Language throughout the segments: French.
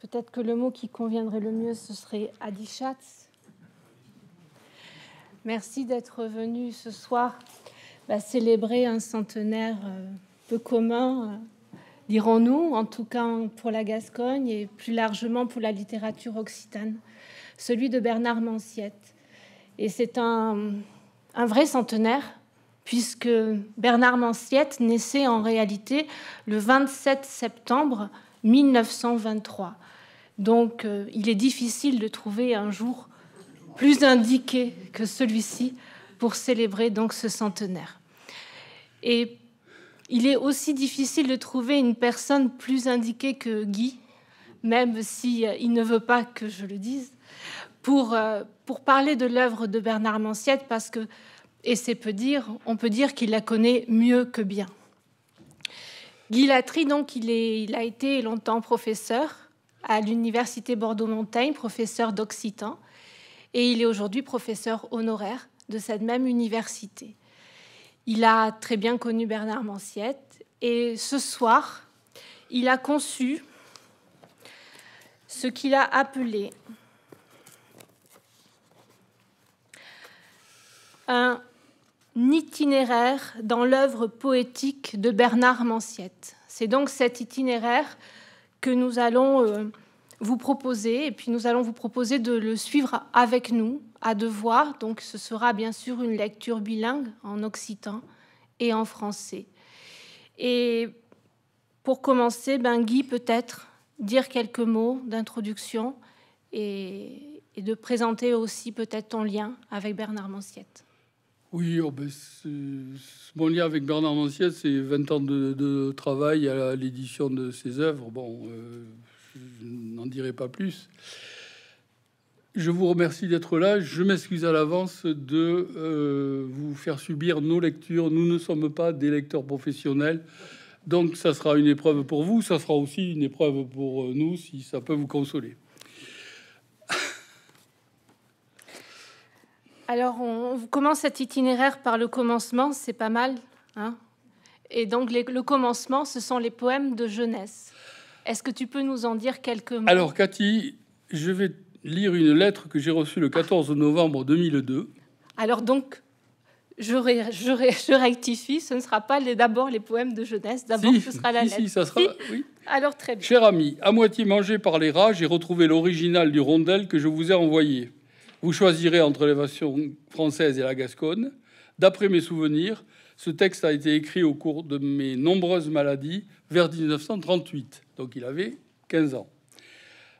Peut-être que le mot qui conviendrait le mieux, ce serait Adichat. Merci d'être venu ce soir bah, célébrer un centenaire euh, peu commun, euh, dirons-nous, en tout cas pour la Gascogne et plus largement pour la littérature occitane, celui de Bernard Manciette. Et c'est un, un vrai centenaire, puisque Bernard Manciette naissait en réalité le 27 septembre 1923. Donc euh, il est difficile de trouver un jour plus indiqué que celui-ci pour célébrer donc ce centenaire. Et il est aussi difficile de trouver une personne plus indiquée que Guy, même si euh, ne veut pas que je le dise, pour, euh, pour parler de l'œuvre de Bernard Manciette, parce que, et c'est peu dire, on peut dire qu'il la connaît mieux que bien. Guy Latry, donc, il, est, il a été longtemps professeur à l'université Bordeaux-Montaigne, professeur d'occitan, et il est aujourd'hui professeur honoraire de cette même université. Il a très bien connu Bernard Manciette, et ce soir, il a conçu ce qu'il a appelé un itinéraire dans l'œuvre poétique de Bernard Manciette. C'est donc cet itinéraire que nous allons euh, vous proposer, et puis nous allons vous proposer de le suivre avec nous à devoir. Donc ce sera bien sûr une lecture bilingue en occitan et en français. Et pour commencer, ben Guy peut-être dire quelques mots d'introduction et, et, de présenter aussi peut-être ton lien avec Bernard Manciette. Oui, oh, ben, mon lien avec Bernard Manciel, c'est 20 ans de, travail à l'édition de ses œuvres. Bon, euh, je n'en dirai pas plus. Je vous remercie d'être là. Je m'excuse à l'avance de euh, vous faire subir nos lectures. Nous ne sommes pas des lecteurs professionnels. Donc ça sera une épreuve pour vous, ça sera aussi une épreuve pour euh, nous si ça peut vous consoler. Alors, on, commence cet itinéraire par le commencement, c'est pas mal. Hein. et donc, le commencement, ce sont les poèmes de jeunesse. Est-ce que tu peux nous en dire quelques mots Alors, Cathy, je vais lire une lettre que j'ai reçue le 14 novembre 2002. Alors, donc, je, je, rectifie, ce ne sera pas d'abord les poèmes de jeunesse, d'abord ce sera la si, lettre. Si, ça sera, oui. Alors, très bien. Cher ami, à moitié mangé par les rats, j'ai retrouvé l'original du rondel que je vous ai envoyé. Vous choisirez entre les française et la gasconne. D'après mes souvenirs, ce texte a été écrit au cours de mes nombreuses maladies vers 1938, donc il avait 15 ans.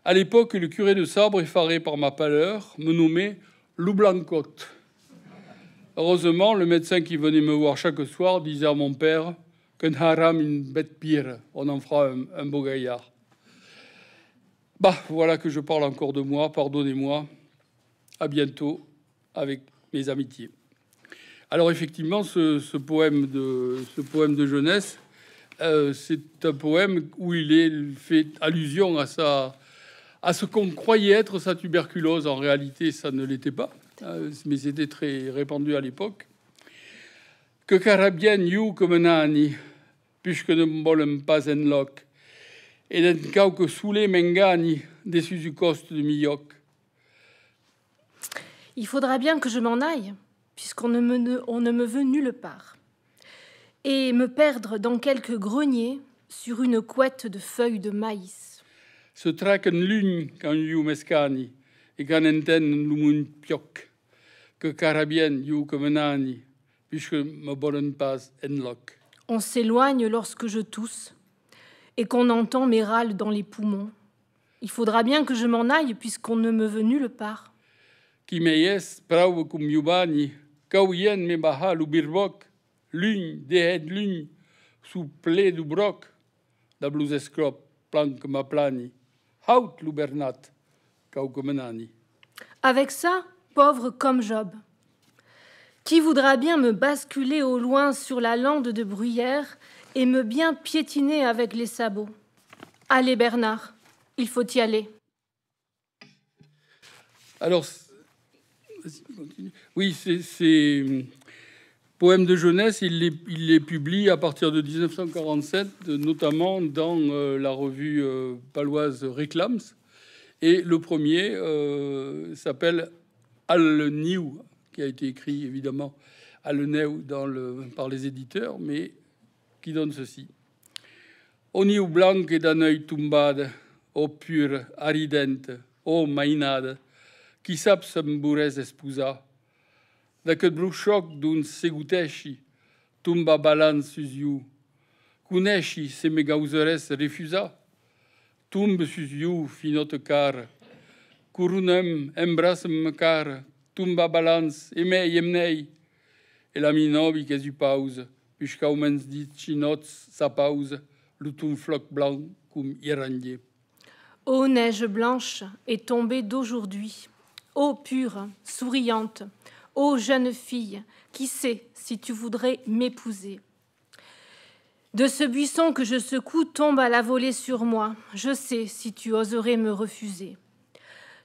À l'époque, le curé de Sabre, effaré par ma pâleur, me nommait Loublancotte. Heureusement, le médecin qui venait me voir chaque soir disait à mon père qu'un haram, une bête pire, on en fera un, un beau gaillard. Bah, voilà que je parle encore de moi, pardonnez-moi à bientôt avec mes amitiés. Alors effectivement, ce, poème, de, ce poème de jeunesse, euh, c'est un poème où il est fait allusion à, ça, à ce qu'on croyait être sa tuberculose. En réalité, ça ne l'était pas, euh, mais c'était très répandu à l'époque. Que carabien you comme ani, puisque ne m'bolem pas en loc, et d'un que soule mengani, dessus du coste de mioc ». Il faudra bien que je m'en aille, puisqu'on ne, me, veut nulle part, et me perdre dans quelques grenier sur une couette de feuilles de maïs. On s'éloigne lorsque je tousse, et qu'on entend mes râles dans les poumons. Il faudra bien que je m'en aille, puisqu'on ne me veut nulle part. Qui Quiméiès, Prau me bahal Mebaha, Lubirbok, Lune, des Dehed Lune, sous plaie du Broc, la blouse escrop, planque ma plani, haut Lubernat, Caucomenani. Avec ça, pauvre comme Job. Qui voudra bien me basculer au loin sur la lande de bruyère et me bien piétiner avec les sabots Allez Bernard, il faut y aller. Alors, oui, c'est euh, poèmes de jeunesse, il les, publie à partir de 1947, notamment dans euh, la revue euh, paloise Réclams. Et le premier s'appelle Al Niou, qui a été écrit évidemment à le dans le, par les éditeurs, mais qui donne ceci. niu blanc d'un œil tombade, au pur aridente, au mainade, qui sub bures espusa, decât brușoc d'un seguteshi, tumba balance susiu, kuneshi se me refusa. refuza, tumb finot car, curunem embrasem car, tumba balance, emei emnei, et la minobi quesu pause, puisque dit chinots sa pause, lutum floc blanc cum irandie. Ô neige blanche est tombée d'aujourd'hui. Ô pure, souriante, ô jeune fille, qui sait si tu voudrais m'épouser De ce buisson que je secoue tombe à la volée sur moi, je sais si tu oserais me refuser.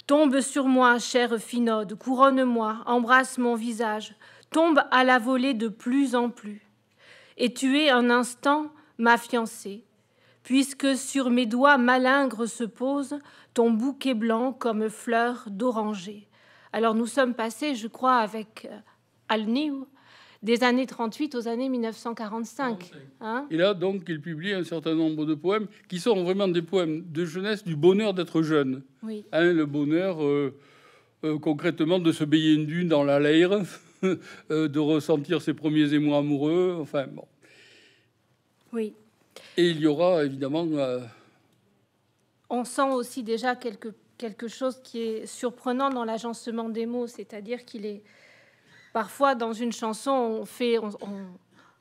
Tombe sur moi, chère Finode, couronne-moi, embrasse mon visage, tombe à la volée de plus en plus. Et tu es un instant ma fiancée, puisque sur mes doigts malingres se pose ton bouquet blanc comme fleur d'oranger. Alors nous sommes passés, je crois, avec euh, al des années 38 aux années 1945. Hein. et là, donc, il publie un certain nombre de poèmes qui sont vraiment des poèmes de jeunesse, du bonheur d'être jeune. Oui. Hein, le bonheur, euh, euh, concrètement, de se baigner une dune dans la laire, de ressentir ses premiers émois amoureux, enfin bon. Oui. Et il y aura évidemment. Euh, on sent aussi déjà quelque, quelque chose qui est surprenant dans l'agencement des mots, c'est-à-dire qu'il est. Parfois, dans une chanson, on, fait, on,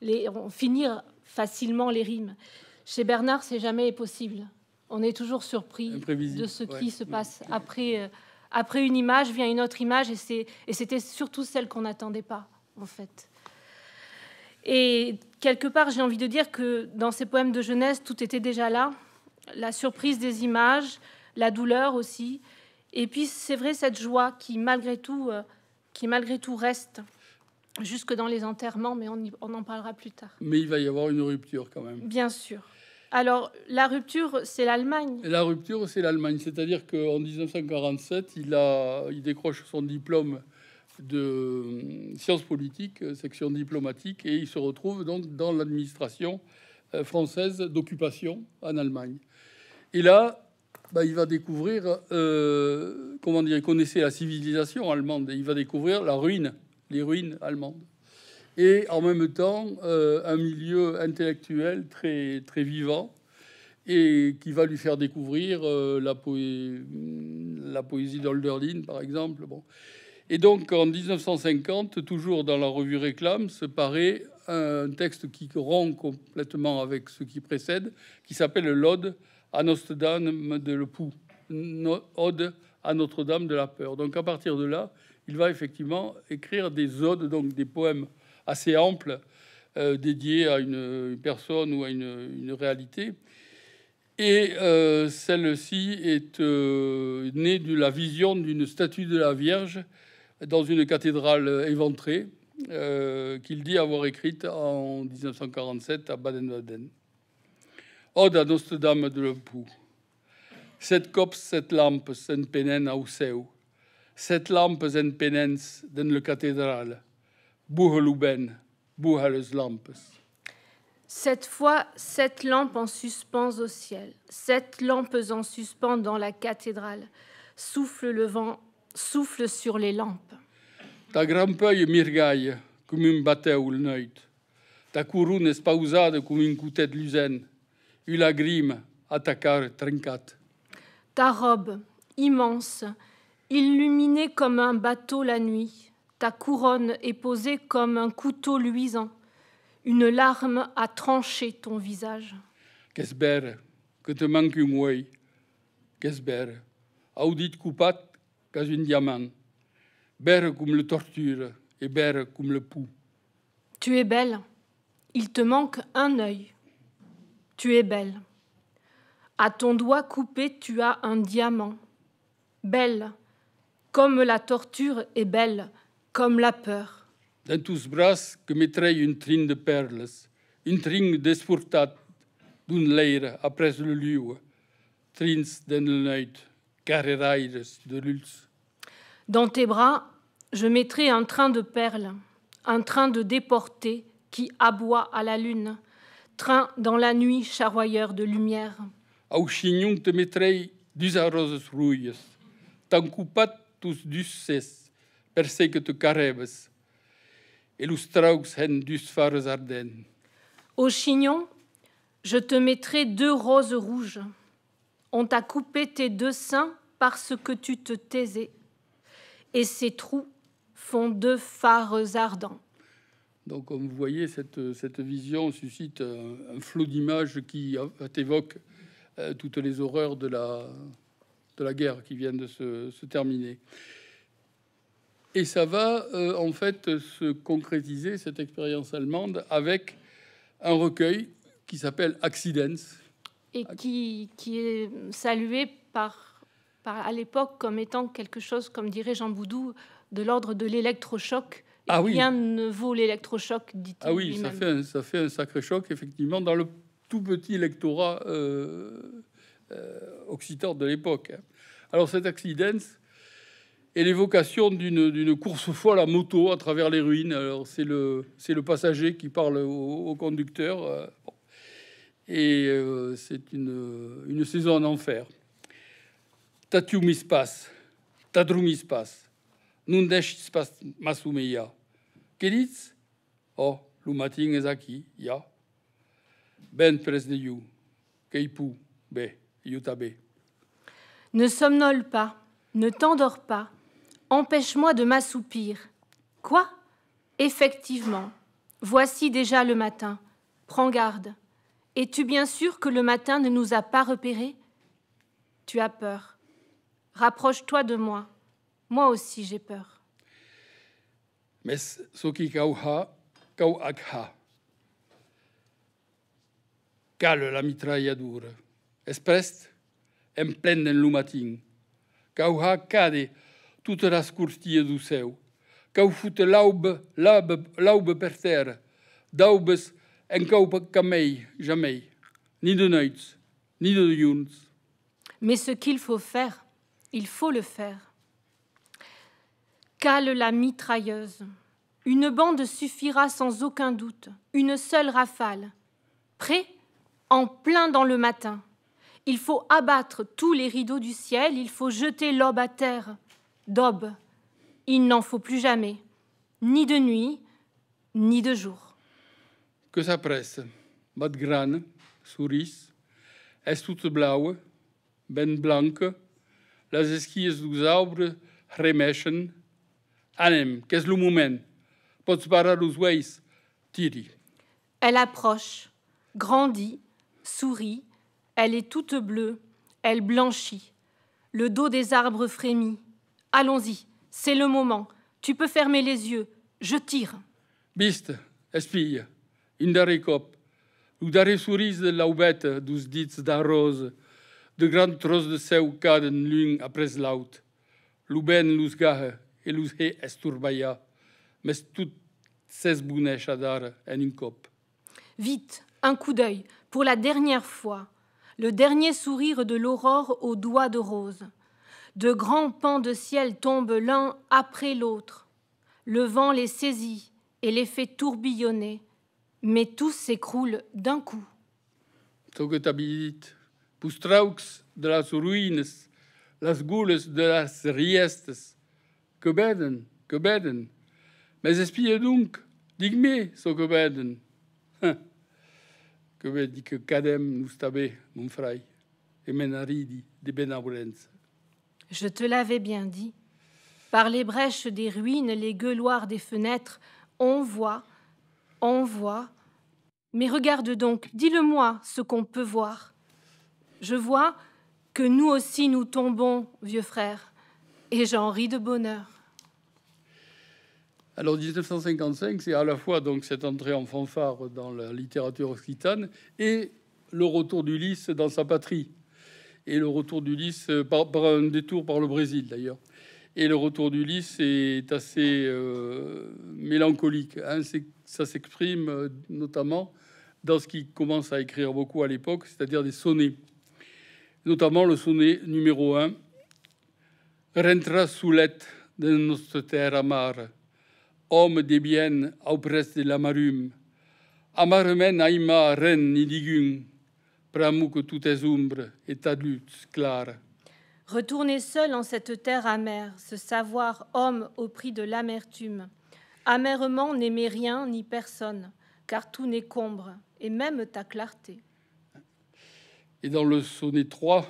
les, on finit facilement les rimes. Chez Bernard, c'est jamais possible. On est toujours surpris de ce qui se mm. passe. Après, euh, après une image vient une autre image, et c'était surtout celle qu'on n'attendait pas, en fait. Et quelque part, j'ai envie de dire que dans ces poèmes de jeunesse, tout était déjà là. La surprise des images, la douleur aussi. Et puis, c'est vrai, cette joie qui, malgré tout, euh, qui malgré tout reste jusque dans les enterrements, mais on, en parlera plus tard. Mais il va y avoir une rupture quand même. Bien sûr. Alors, la rupture, c'est l'Allemagne. La rupture, c'est l'Allemagne. C'est-à-dire qu'en 1947, il, a, il décroche son diplôme de euh, sciences politiques, euh, section diplomatique, et il se retrouve donc dans l'administration euh, française d'occupation en Allemagne. Et là, bah, il va découvrir, comment dire, il connaissait la civilisation allemande, et il va découvrir la ruine, les ruines allemandes. Et en même temps, un milieu intellectuel très, très vivant, et qui va lui faire découvrir la, la, poésie d'Olderlin, par exemple. Bon. Et donc en 1950, toujours dans la revue Réclame, se paraît un texte qui rompt complètement avec ce qui précède, qui s'appelle l'Ode à Notre-Dame de le Ode à Notre-Dame de la Peur. Donc à partir de là, il va effectivement écrire des odes, donc des poèmes assez amples euh, dédiés à une, personne ou à une, réalité. Et euh, celle-ci est euh, née de la vision d'une statue de la Vierge dans une cathédrale éventrée euh, qu'il dit avoir écrite en 1947 à Baden-Baden. Ode à Notre-Dame de Lempoux. Cette copse, cette lampe, sen penen seu. Cette lampes en penens, dans le cathédrale. Buheluben, buhales lampes. Cette fois, sept lampes en suspens au ciel, sept lampes en suspens dans la cathédrale. Souffle le vent souffle sur les lampes. Ta grand-peuille mirgaille comme un ou le neut. Ta couronne pas usée comme une coutette l'usine. Une lagrime carte trincate. Ta robe, immense, illuminée comme un bateau la nuit. Ta couronne est posée comme un couteau luisant. Une larme a tranché ton visage. Qu'est-ce, Qu'est-ce que te manque une ouïe. ou Audit coupate une diamant, belle comme le torture et belle comme le pou. Tu es belle, il te manque un œil. Tu es belle. À ton doigt coupé, tu as un diamant. Belle, comme la torture est belle, comme la peur. Dans tous bras que m'étreille une trine de perles, une trine d'esportat d'une leire après le lieu, trins dans de Lulz. Dans tes bras, je mettrai un train de perles, un train de déportés qui aboie à la lune, train dans la nuit charroyeur de lumière. Au je te mettrai deux roses rouilles, t'encoupat tous duces, perse que te carebes, et hen dus fares ardennes. Au chignon, je te mettrai deux roses rouges, on t'a coupé tes deux seins parce que tu te taisais, et ces trous font deux phares ardents. Donc, comme vous voyez, cette, vision suscite un, flot d'images qui évoque euh, toutes les horreurs de la, de la guerre qui viennent de se, terminer. Et ça va euh, en fait se concrétiser, cette expérience allemande, avec un recueil qui s'appelle Accidents, et qui, qui est salué par, à l'époque comme étant quelque chose, comme dirait Jean Boudou, de l'ordre de l'électrochoc. Ah oui. Rien ne vaut l'électrochoc, dit-il. Ah oui, ça fait, un, ça fait un sacré choc, effectivement, dans le tout petit électorat euh, euh occitan de l'époque. Alors cet accident est l'évocation d'une course folle à moto à travers les ruines. Alors c'est le, le passager qui parle au, conducteur. Euh, et euh, c'est une, euh, une, saison en enfer. Tatium ispas, tadrum ispas, nundesh ispas masumeya. Kelitz, oh, lumatin ezaki, ya. Ben presneyu, keipu, be, yutabe. Ne somnole pas, ne t'endors pas, empêche-moi de m'assoupir. Quoi Effectivement, voici déjà le matin. Prends garde. Es-tu bien sûr que le matin ne nous a pas repérés Tu as peur. Rapproche-toi de moi. Moi aussi, j'ai peur. Mes soki kauha, kauakha. Cale la mitrailladura. Esprest, en pleine lu matin. Kauha cade toute la scurtie du seu. Kau fut l'aube, l'aube, l'aube per terre. Daubes en jamais, ni de ni de Mais ce qu'il faut faire, il faut le faire. Cale la mitrailleuse. Une bande suffira sans aucun doute, une seule rafale. Prêt En plein dans le matin. Il faut abattre tous les rideaux du ciel, il faut jeter l'aube à terre. D'aube, il n'en faut plus jamais, ni de nuit, ni de jour que sa presse. Bad Gran, toute Blaue, Ben Blanc, Les Esquilles du Zaubre, Remeschen, Anem, Pour Potsbara dos Weis, Tiri. Elle approche, grandit, sourit, elle est toute bleue, elle blanchit. Le dos des arbres frémit. Allons-y, c'est le moment. Tu peux fermer les yeux, je tire. Biste, espille in daaré kop, ou daaré souris de laubet dus dits da de grand tros de seu caden l'un après laut, l'uben lus gahe et lus he esturbaya, mais tout ses bounèches à dar en une cop. E e Vite, un coup d'œil, pour la dernière fois, le dernier sourire de l'aurore aux doigts de rose. De grands pans de ciel tombent l'un après l'autre. Le vent les saisit et les fait tourbillonner. Mais tout s'écroule d'un coup. Togetabit, Pustraux de las ruines, las gules de las riestes, que beden, que beden. Mais espiez donc, digme, so que beden. Hein. Que que cadem nous tabe, mon frère, et menaridi de benabrens. Je te l'avais bien dit. Par les brèches des ruines, les gueuloirs des fenêtres, on voit on voit. Mais regarde donc, dis-le-moi ce qu'on peut voir. Je vois que nous aussi nous tombons, vieux frère, et j'en ris de bonheur. Alors 1955, c'est à la fois donc cette entrée en fanfare dans la littérature occitane et le retour d'Ulysse dans sa patrie, et le retour d'Ulysse par, par un détour par le Brésil d'ailleurs. Et le retour d'Ulysse est assez euh, mélancolique. Hein ça s'exprime euh, notamment dans ce qui commence à écrire beaucoup à l'époque, c'est-à-dire des sonnets, notamment le sonnet numéro 1, Rentra sulet de notre terre amère, homme des biens auprès de la marume, amarmen aima ren pramou que tout est ombre et lutte clare. Retourner seul en cette terre amère, se savoir homme au prix de l'amertume, Amèrement n'aimez rien ni personne, car tout n'est combre, et même ta clarté. Et dans le sonnet 3,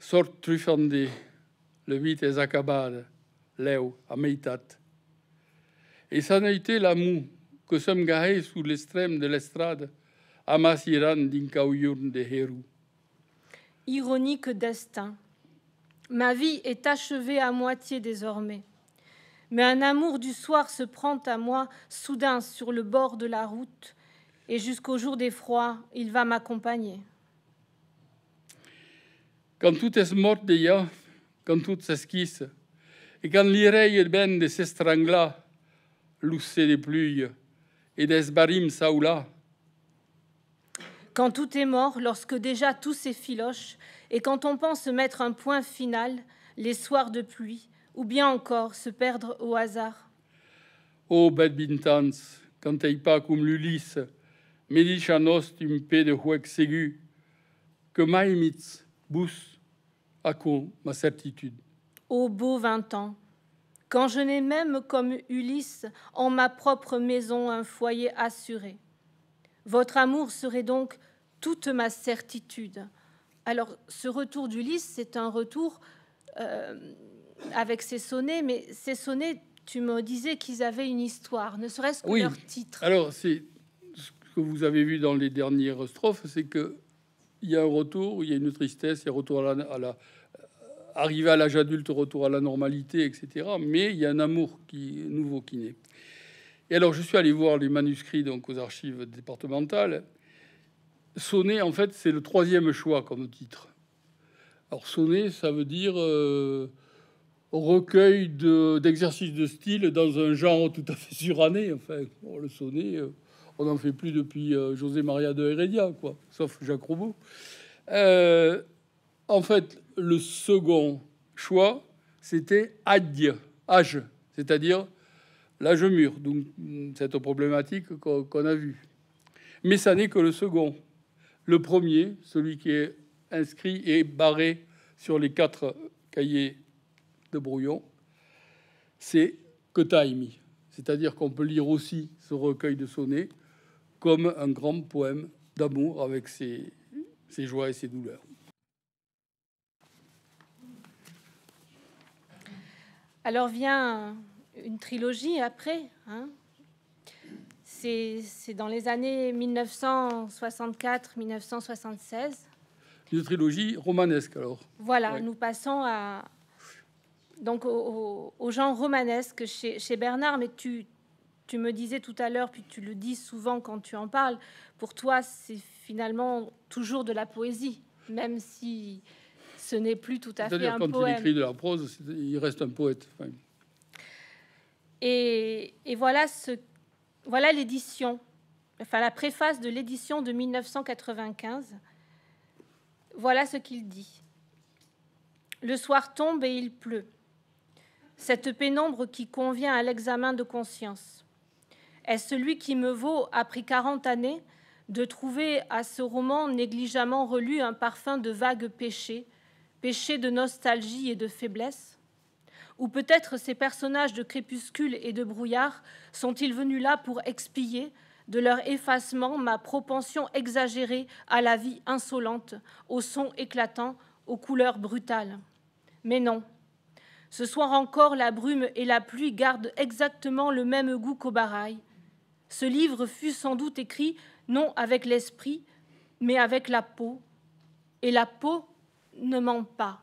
sort truffandé le vite est acabad, à ameitat. Et ça n'a été l'amour que sommes garés sous l'extrême de l'estrade, amasiran Dinkaouyur de Hérou. Ironique destin, ma vie est achevée à moitié désormais mais un amour du soir se prend à moi soudain sur le bord de la route, et jusqu'au jour des froids, il va m'accompagner. Quand tout est mort déjà, quand tout s'esquisse, et quand l'ireille bende s'estrangla, l'oussé des pluies et des barim saoula. Quand tout est mort, lorsque déjà tout s'effiloche, et quand on pense mettre un point final, les soirs de pluie, ou bien encore se perdre au hasard. Oh quand de huec que bus acum ma certitude. Ô beau vingt ans, quand je n'ai même comme Ulysse en ma propre maison un foyer assuré. Votre amour serait donc toute ma certitude. Alors ce retour d'Ulysse, c'est un retour euh, avec ces sonnets, mais ces sonnets, tu me disais qu'ils avaient une histoire, ne serait-ce que leur titre. Alors, c'est ce que vous avez vu dans les dernières strophes, c'est que il y a un retour, il y a une tristesse, il y a retour à la, arrivée à l'âge adulte, retour à la normalité, etc. Mais il y a un amour qui nouveau qui naît. Et alors, je suis allé voir les manuscrits donc aux archives départementales. Sonnet, en fait, c'est le troisième choix comme titre. Alors, sonnet, ça veut dire euh, recueil d'exercices de, style dans un genre tout à fait suranné. Enfin, le sonnet, euh, on n'en fait plus depuis euh, José Maria de Heredia, quoi, sauf Jacques Roubaud. Euh, en fait, le second choix, c'était Adie, âge, c'est-à-dire l'âge mûr, donc mm, cette problématique qu'on a vue. Mais ça n'est que le second. Le premier, celui qui est inscrit et barré sur les quatre cahiers de brouillon, c'est que émis. C'est-à-dire qu'on peut lire aussi ce recueil de sonnets comme un grand poème d'amour avec ses, ses joies et ses douleurs. Alors vient une trilogie après. Hein. C'est dans les années 1964-1976. Une trilogie romanesque alors. Voilà, nous passons à, donc aux gens genre romanesque chez, Bernard, mais tu, tu me disais tout à l'heure, puis tu le dis souvent quand tu en parles, pour toi, c'est finalement toujours de la poésie, même si ce n'est plus tout à fait un quand il écrit de la prose, il reste un poète. Et, et, voilà ce, voilà l'édition, enfin la préface de l'édition de 1995. Voilà ce qu'il dit. Le soir tombe et il pleut cette pénombre qui convient à l'examen de conscience Est-ce celui qui me vaut, après quarante années, de trouver à ce roman négligemment relu un parfum de vagues péchés, péché de nostalgie et de faiblesse Ou peut-être ces personnages de crépuscule et de brouillard sont-ils venus là pour expier de leur effacement ma propension exagérée à la vie insolente, aux sons éclatant, aux couleurs brutales Mais non, ce soir encore, la brume et la pluie gardent exactement le même goût qu'au barail. Ce livre fut sans doute écrit non avec l'esprit, mais avec la peau. Et la peau ne ment pas.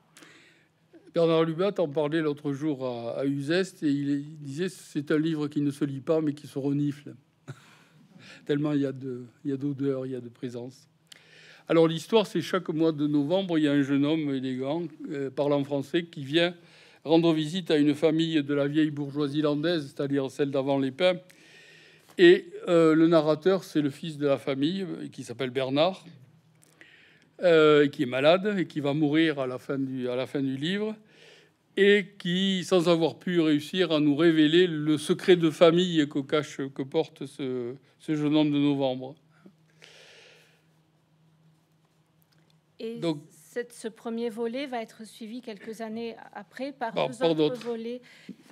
Bernard Lubat en parlait l'autre jour à, à, et il, disait c'est un livre qui ne se lit pas mais qui se renifle. Tellement il y a d'odeur, il, il y a de présence. Alors l'histoire, c'est chaque mois de novembre, il y a un jeune homme élégant, euh, parlant français, qui vient rendre visite à une famille de la vieille bourgeoisie landaise, c'est-à-dire celle d'avant les pins. Et euh, le narrateur, c'est le fils de la famille euh, qui s'appelle Bernard, euh, qui est malade et qui va mourir à la fin du, à la fin du livre et qui, sans avoir pu réussir à nous révéler le secret de famille que cache, que porte ce, ce jeune homme de novembre. Donc, ce premier volet va être suivi quelques années après par, deux autres, volets.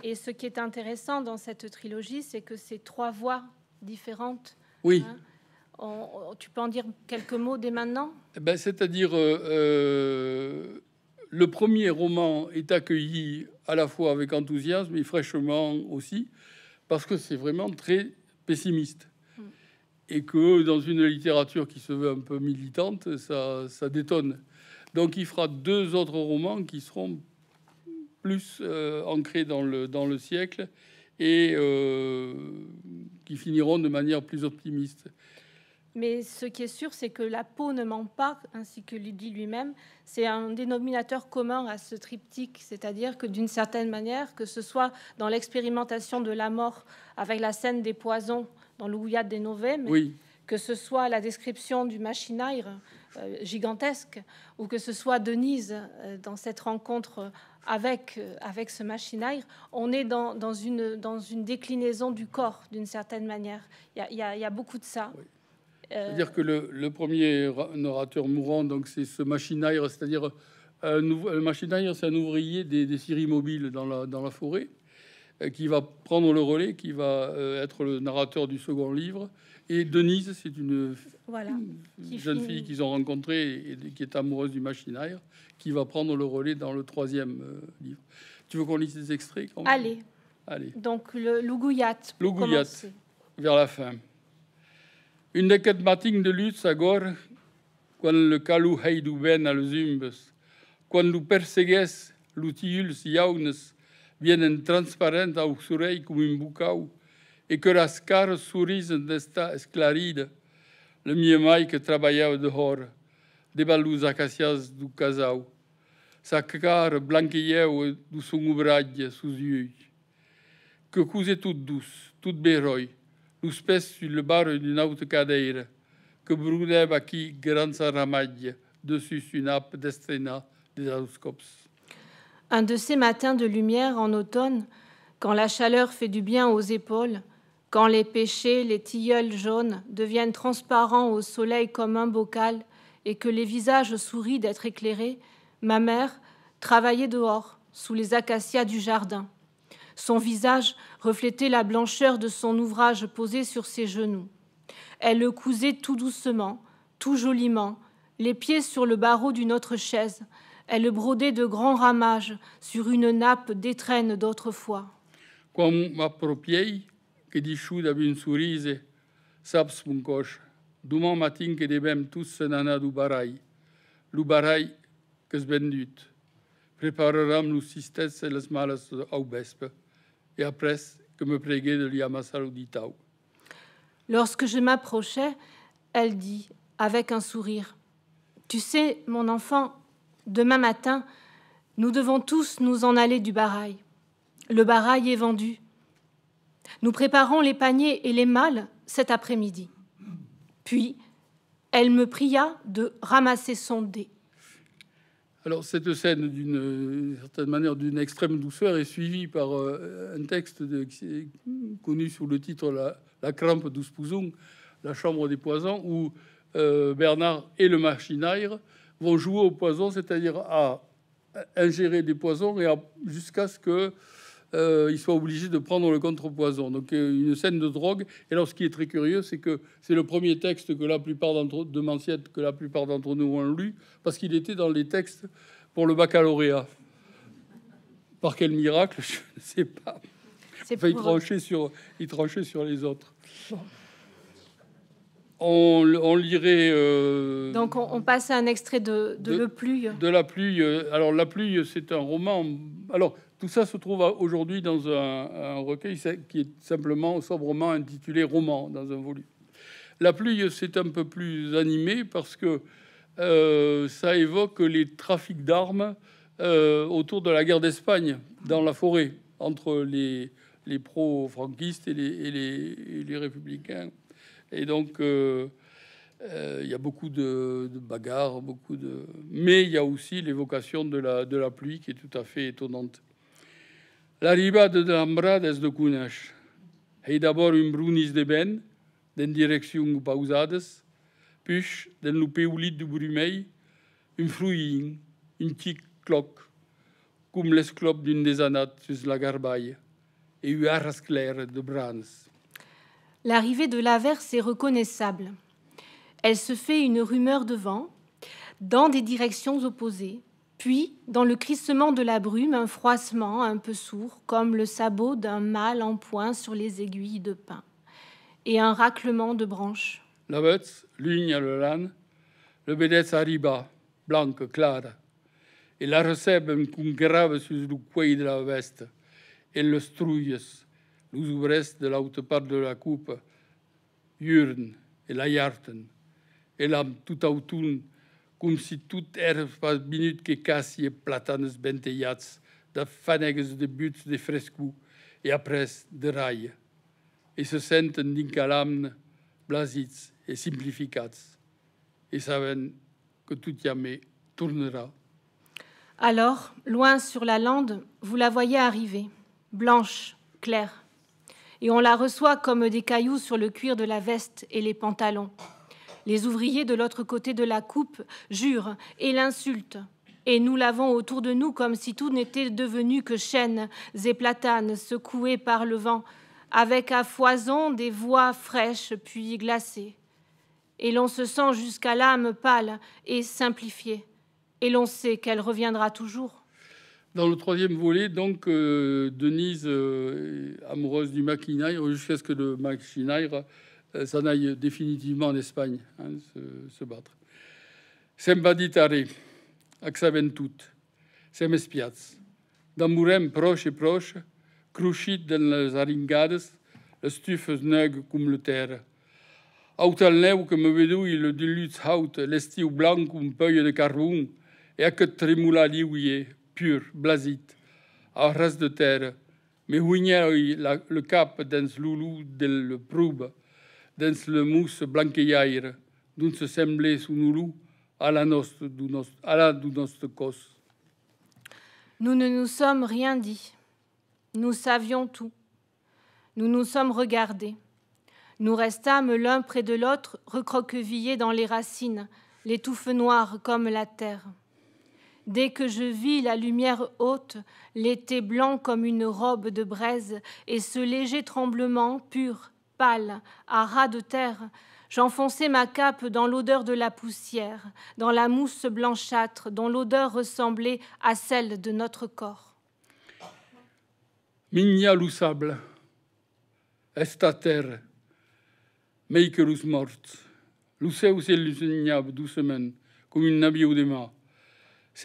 Et ce qui est intéressant dans cette trilogie, c'est que ces trois voix différentes. Oui. Hein. tu peux en dire quelques mots dès maintenant eh ben, C'est-à-dire, euh, euh, le premier roman est accueilli à la fois avec enthousiasme et fraîchement aussi, parce que c'est vraiment très pessimiste. Mm. Et que dans une littérature qui se veut un peu militante, ça, ça détonne. Donc il fera deux autres romans qui seront plus euh, ancrés dans le, dans le siècle et euh, qui finiront de manière plus optimiste. Mais ce qui est sûr, c'est que la peau ne ment pas, ainsi que lui dit lui-même. C'est un dénominateur commun à ce triptyque, c'est-à-dire que d'une certaine manière, que ce soit dans l'expérimentation de la mort avec la scène des poisons dans l'Ouillade des Novets, que ce soit la description du machinaire euh, gigantesque ou que ce soit Denise euh, dans cette rencontre avec, euh, avec ce machinaire, on est dans, dans, une, dans une déclinaison du corps d'une certaine manière. Il y, y, a beaucoup de ça. C'est-à-dire que le, le, premier narrateur mourant, donc c'est ce machinaire, c'est-à-dire le c'est un ouvrier des, des mobiles dans la, dans la forêt qui va prendre le relais, qui va être le narrateur du second livre et Denise, c'est une jeune fille qu'ils ont rencontrée et qui est amoureuse du machinaire, qui va prendre le relais dans le troisième euh, livre. Tu veux qu'on lise des extraits Allez. Allez. Donc le Lougouyat. vers la fin. Une décade matin de lutz agor, quand le calou heidu ben al zumbes, quand lu persegues, l'utiuls iaunes, Viennent transparentes aux oreilles comme un boucau, et que la caras sorrisem desta esclaride, le miemai que au dehors, des balous acacias du casau, Sa car au do seu sous sous yeux, Que cousait toute douce, toute beroi, nos sur le bar d'une haute cadeira, que brûlait qui grande ramage dessus une nappe d'estrena des aroscopes. Un de ces matins de lumière en automne, quand la chaleur fait du bien aux épaules, quand les péchés, les tilleuls jaunes, deviennent transparents au soleil comme un bocal et que les visages sourient d'être éclairés, ma mère travaillait dehors, sous les acacias du jardin. Son visage reflétait la blancheur de son ouvrage posé sur ses genoux. Elle le cousait tout doucement, tout joliment, les pieds sur le barreau d'une autre chaise. Elle brodait de grands ramages sur une nappe d'étrennes d'autrefois. Comme que disciuda più in surise, saps puncosh, duman matin que des bêmes tous se nana du barai, lu barai che sbendut, prepararam lu sistes et les malas au bespe, et après que me préguait de l'Iamasal ou Lorsque je m'approchais, elle dit, avec un sourire, Tu sais, mon enfant, demain matin, nous devons tous nous en aller du barail. Le barail est vendu. Nous préparons les paniers et les malles cet après-midi. Puis, elle me pria de ramasser son dé. Alors, cette scène, d'une certaine manière, d'une extrême douceur, est suivie par euh, un texte connu sous le titre La, crampe d'Ouspouzoum, La chambre des poisons, où euh, Bernard et le machinaire vont jouer au poison, c'est-à-dire à ingérer des poisons et jusqu'à ce que euh, il soit obligé de prendre le contrepoison. Donc euh, une scène de drogue. Et alors ce qui est très curieux, c'est que c'est le premier texte que la plupart d'entre de Manciette que la plupart d'entre nous ont lu parce qu'il était dans les textes pour le baccalauréat. Par quel miracle, je ne sais pas. il, tranchait sur, sur les autres. On, lirait. Euh, Donc, on, passe à un extrait de, de, Pluie. De La Pluie. Alors, La Pluie, c'est un roman. Alors, tout ça se trouve aujourd'hui dans un, recueil qui est simplement, sobrement intitulé Roman, dans un volume. La pluie, c'est un peu plus animé parce que euh, ça évoque les trafics d'armes euh, autour de la guerre d'Espagne, dans la forêt, entre les, pro-franquistes et, les, républicains. Et donc, euh, il y a beaucoup de, bagarres, beaucoup de... Mais il y a aussi l'évocation de la, de la pluie qui est tout à fait étonnante. L'arrivée de l'Ambrades de Kunash est d'abord une brunisse d'ébène, d'une direction pausades, puis dans le péolite de brumeille, une fruine, une petite cloque, comme l'esclope d'une désanate sur la garbaille, et une arras claire de Brans. L'arrivée de l'averse est reconnaissable. Elle se fait une rumeur de vent dans des directions opposées, puis, dans le crissement de la brume, un froissement un peu sourd, comme le sabot d'un mâle en point sur les aiguilles de pin, et un raclement de branches. la l'igne le lan, le bedez arriba, blanque, claire, et la recèbe un grave sur le quei de la veste, et le nous l'usubres de haute part de la coupe, urne, et la yarten, et l'âme tout autour comme si tout herbe pas minute que cassie e platanus benteiats, des faneges de buts des fresco et après de e rails. et se senten din calamne, blasits et simplificats, et savent que tout jamais tournera. Alors, loin sur la lande, vous la voyez arriver, blanche, claire, et on la reçoit comme des cailloux sur le cuir de la veste et les pantalons. Les ouvriers de l'autre côté de la coupe jurent et l'insultent. Et nous l'avons autour de nous comme si tout n'était devenu que chênes et platanes secoués par le vent, avec à foison des voix fraîches puis glacées. Et l'on se sent jusqu'à l'âme pâle et simplifiée. Et l'on sait qu'elle reviendra toujours. Dans le troisième volet, donc, euh, Denise, euh, amoureuse du maquinaire, jusqu'à ce que le maquinaire euh, ça n'aille définitivement en Espagne hein, se, se, battre. Sembaditare, Axaventut, Semespiaz, Damurem proche et proche, crouchit dans les aringades, le stuf snug comme le terre. Aut en que me vedouille le dilute haut, l'estiu blanc un peu de carbon, e et à que tremula liouillé, pur, blasite, à ras de terre, mais a le cap dans loulou del proube, sous nous la Nous ne nous sommes rien dit. Nous savions tout. Nous nous sommes regardés. Nous restâmes l'un près de l'autre, recroquevillés dans les racines, les touffes noires comme la terre. Dès que je vis la lumière haute, l'été blanc comme une robe de braise, et ce léger tremblement pur, à ras de terre. J'enfonçais ma cape dans l'odeur de la poussière, dans la mousse blanchâtre dont l'odeur ressemblait à celle de notre corps. Migna est à terre, meikerus mort, luceus illis e ignab doucement comme une nabio dema,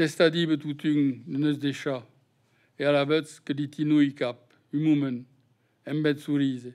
une nez des chats, et à la bête que dit cap, un embet sourise.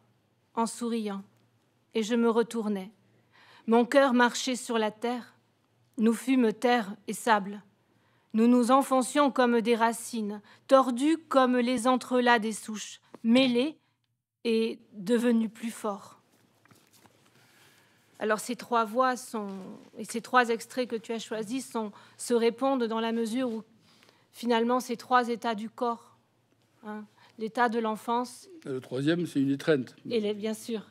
souriant, et je me retournais. Mon cœur marchait sur la terre. Nous fûmes terre et sable. Nous nous enfoncions comme des racines, tordus comme les entrelacs des souches, mêlés et devenus plus forts. Alors ces trois voix sont, et ces trois extraits que tu as choisis sont, se répondent dans la mesure où finalement ces trois états du corps, hein, l'état de l'enfance. Le troisième, c'est une étreinte. Et bien sûr.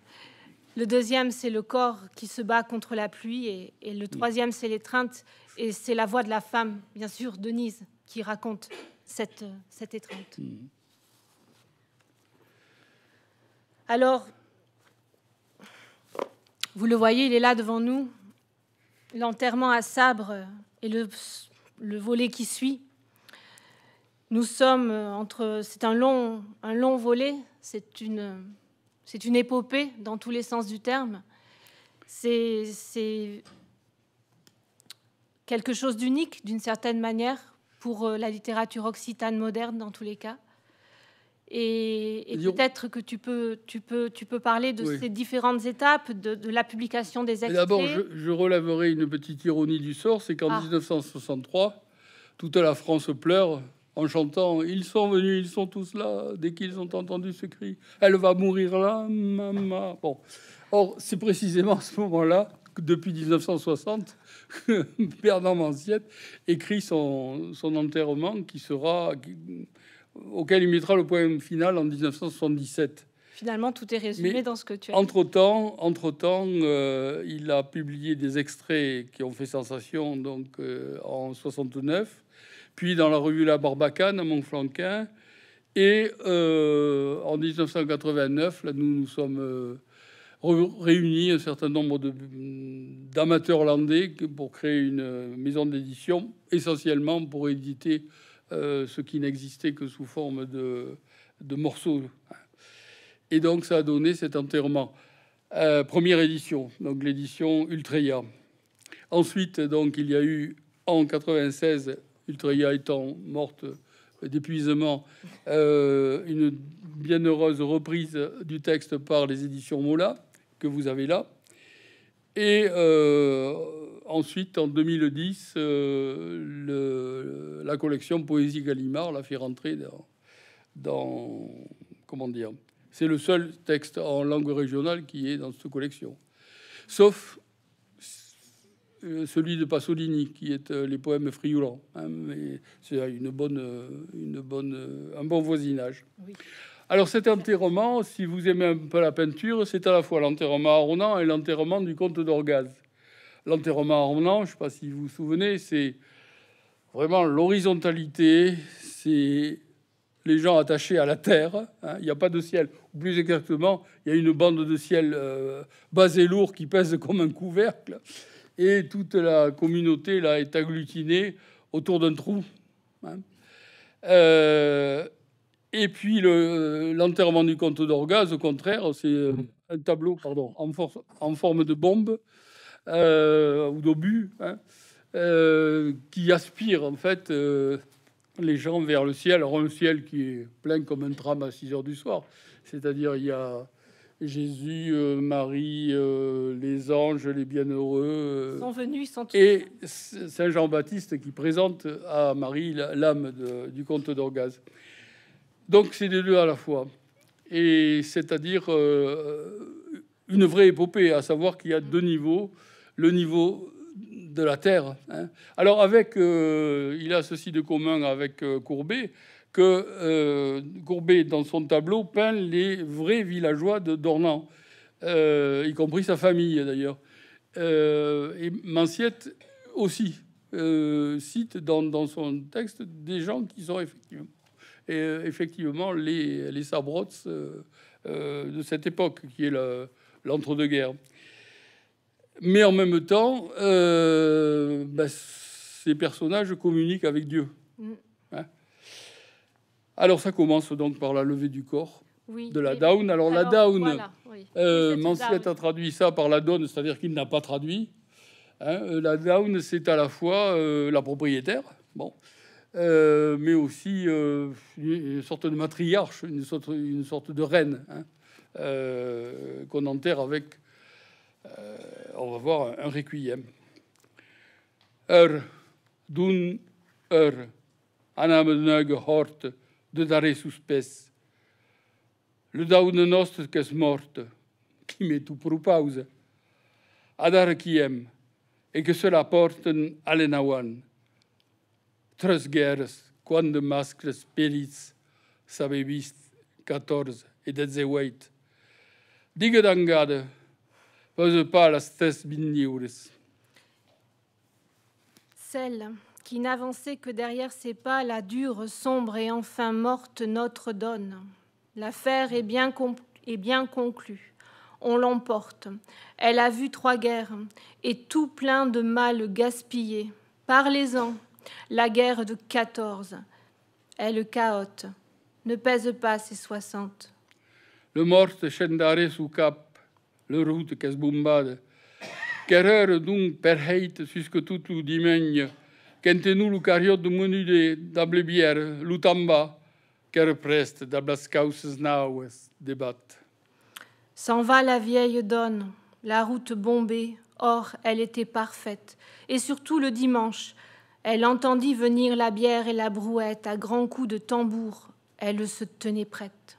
Le deuxième, c'est le corps qui se bat contre la pluie. Et, le troisième, c'est l'étreinte. Et c'est la voix de la femme, bien sûr, Denise, qui raconte cette, cette étreinte. Mm. Alors, vous le voyez, il est là devant nous, l'enterrement à sabre et le, le volet qui suit nous sommes euh, entre. C'est un long, un long volet, c'est une, c'est une épopée dans tous les sens du terme. C'est quelque chose d'unique d'une certaine manière pour euh, la littérature occitane moderne dans tous les cas. Et, peut-être que tu peux, tu, peux, tu peux parler de ces différentes étapes, de, la publication des extraits. D'abord, je, je, relèverai une petite ironie du sort, c'est qu'en 1963, ah. toute la France pleure en chantant Ils sont venus, ils sont tous là, dès qu'ils ont entendu ce cri, elle va mourir là, maman. Bon. Or, c'est précisément à ce moment-là, depuis 1960, que Bernard Manciette écrit son, enterrement qui sera, auquel il mettra le poème final en 1977 finalement, tout est résumé dans ce que tu as entre temps, entre temps, euh, il a publié des extraits qui ont fait sensation donc euh, en 69 puis dans la revue La Barbacane à Montflanquin. Et euh, en 1989, là, nous nous sommes euh, réunis, un certain nombre d'amateurs landais, pour créer une euh, maison d'édition, essentiellement pour éditer ce qui n'existait que sous forme de, morceaux. Et donc ça a donné cet enterrement. première édition, donc l'édition Ultreya. Ensuite, donc, il y a eu en 96 Filtreya étant morte d'épuisement, euh, une bienheureuse reprise du texte par les éditions Mola, que vous avez là. Et euh, ensuite, en 2010, euh, la collection Poésie Gallimard l'a fait rentrer dans comment dire, c'est le seul texte en langue régionale qui est dans cette collection. Sauf euh, celui de Pasolini, qui est euh, les poèmes friolants. Hein, mais c'est euh, un bon voisinage. Alors cet enterrement, si vous aimez un peu la peinture, c'est à la fois l'enterrement à Ronan et l'enterrement du comte d'Orgaz. L'enterrement à Ronan, je ne sais pas si vous vous souvenez, c'est vraiment l'horizontalité, c'est les gens attachés à la terre. Hein, il n'y a pas de ciel. Ou plus exactement, il y a une bande de ciel bas et lourd qui pèse comme un couvercle et toute la communauté là est agglutinée autour d'un trou. Hein. Euh, et puis l'enterrement du comte d'Orgaz, au contraire, c'est euh, un tableau pardon, en, en forme de bombe euh, ou d'obus hein, qui aspire en fait les gens vers le ciel. Alors un ciel qui est plein comme un tram à 6 heures du soir, c'est-à-dire il y a Jésus, euh, Marie, euh, les anges, les bienheureux. Euh, sont venus, et Saint Jean-Baptiste qui présente à Marie l'âme du comte d'Orgaz. Donc c'est les deux à la fois. Et c'est-à-dire une vraie épopée, à savoir qu'il y a mm. deux niveaux. Le niveau de la terre. Hein. Alors avec, il a ceci de commun avec Courbet, que euh, Courbet, dans son tableau, peint les vrais villageois de Dornan, euh, y compris sa famille d'ailleurs. Euh, et Manciette aussi cite dans, dans, son texte des gens qui sont effectivement, et, effectivement les, les sabrots de cette époque, qui est l'entre-deux-guerres. Mais en même temps, bah, ces personnages communiquent avec Dieu. Mm. Alors ça commence donc par la levée du corps de la down. Alors, la down, voilà, euh, a traduit ça par la donne, c'est-à-dire qu'il n'a pas traduit. Hein, euh, la down, c'est à la fois euh, la propriétaire, bon, mais aussi une sorte de matriarche, une sorte, de reine hein, qu'on enterre avec, on va voir, un, requiem. Er, de sous suspes. Le daune nostre qu'es morte, qui met tout pour pause, a dare qui aime, et que cela porte à l'enawan. Tres guerres, quand de masques pelits, savez vist, quatorze et de zeweit. Digue d'angade, pose pas la stresse bignures. Celle qui n'avançait que derrière ses pas la dure, sombre et enfin morte notre donne. L'affaire est bien, est bien conclue. On l'emporte. Elle a vu trois guerres et tout plein de mal gaspillé. Parlez-en. La guerre de 14. Elle chaote. Ne pèse pas ses 60. Le morte sous cap, le route casse bombade. heure donc perheit puisque tout Quentenou l'ucario de Menude, d'Ablebière, Lutamba, car preste d'Ablas naues débat. S'en va la vieille donne, la route bombée, or elle était parfaite, et surtout le dimanche, elle entendit venir la bière et la brouette à grands coups de tambour. Elle se tenait prête.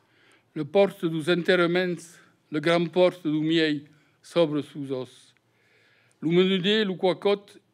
Le porte du intermens, le grand porte du miel sobre sous os. L'umenudé,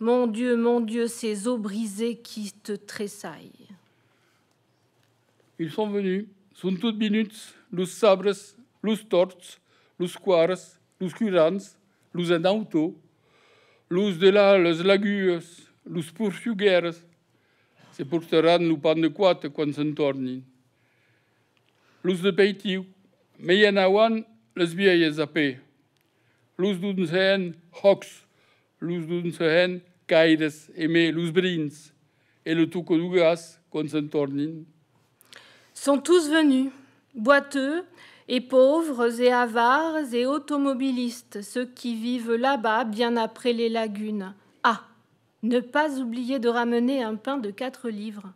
Mon Dieu, mon Dieu, ces eaux brisées qui te tressaillent. Ils sont venus, sont toutes minutes, les sabres, les torts, les squares, les curans, les en les de la, Lus lagues, C'est pour se porteran lo pan de quoi quand s'en tournent. Los de en a un les vieilles paix. les d'une d'un hox, caides eme et le tucodugas consentornin. Sont tous venus, boiteux et pauvres et avares et automobilistes, ceux qui vivent là-bas bien après les lagunes. Ah, ne pas oublier de ramener un pain de quatre livres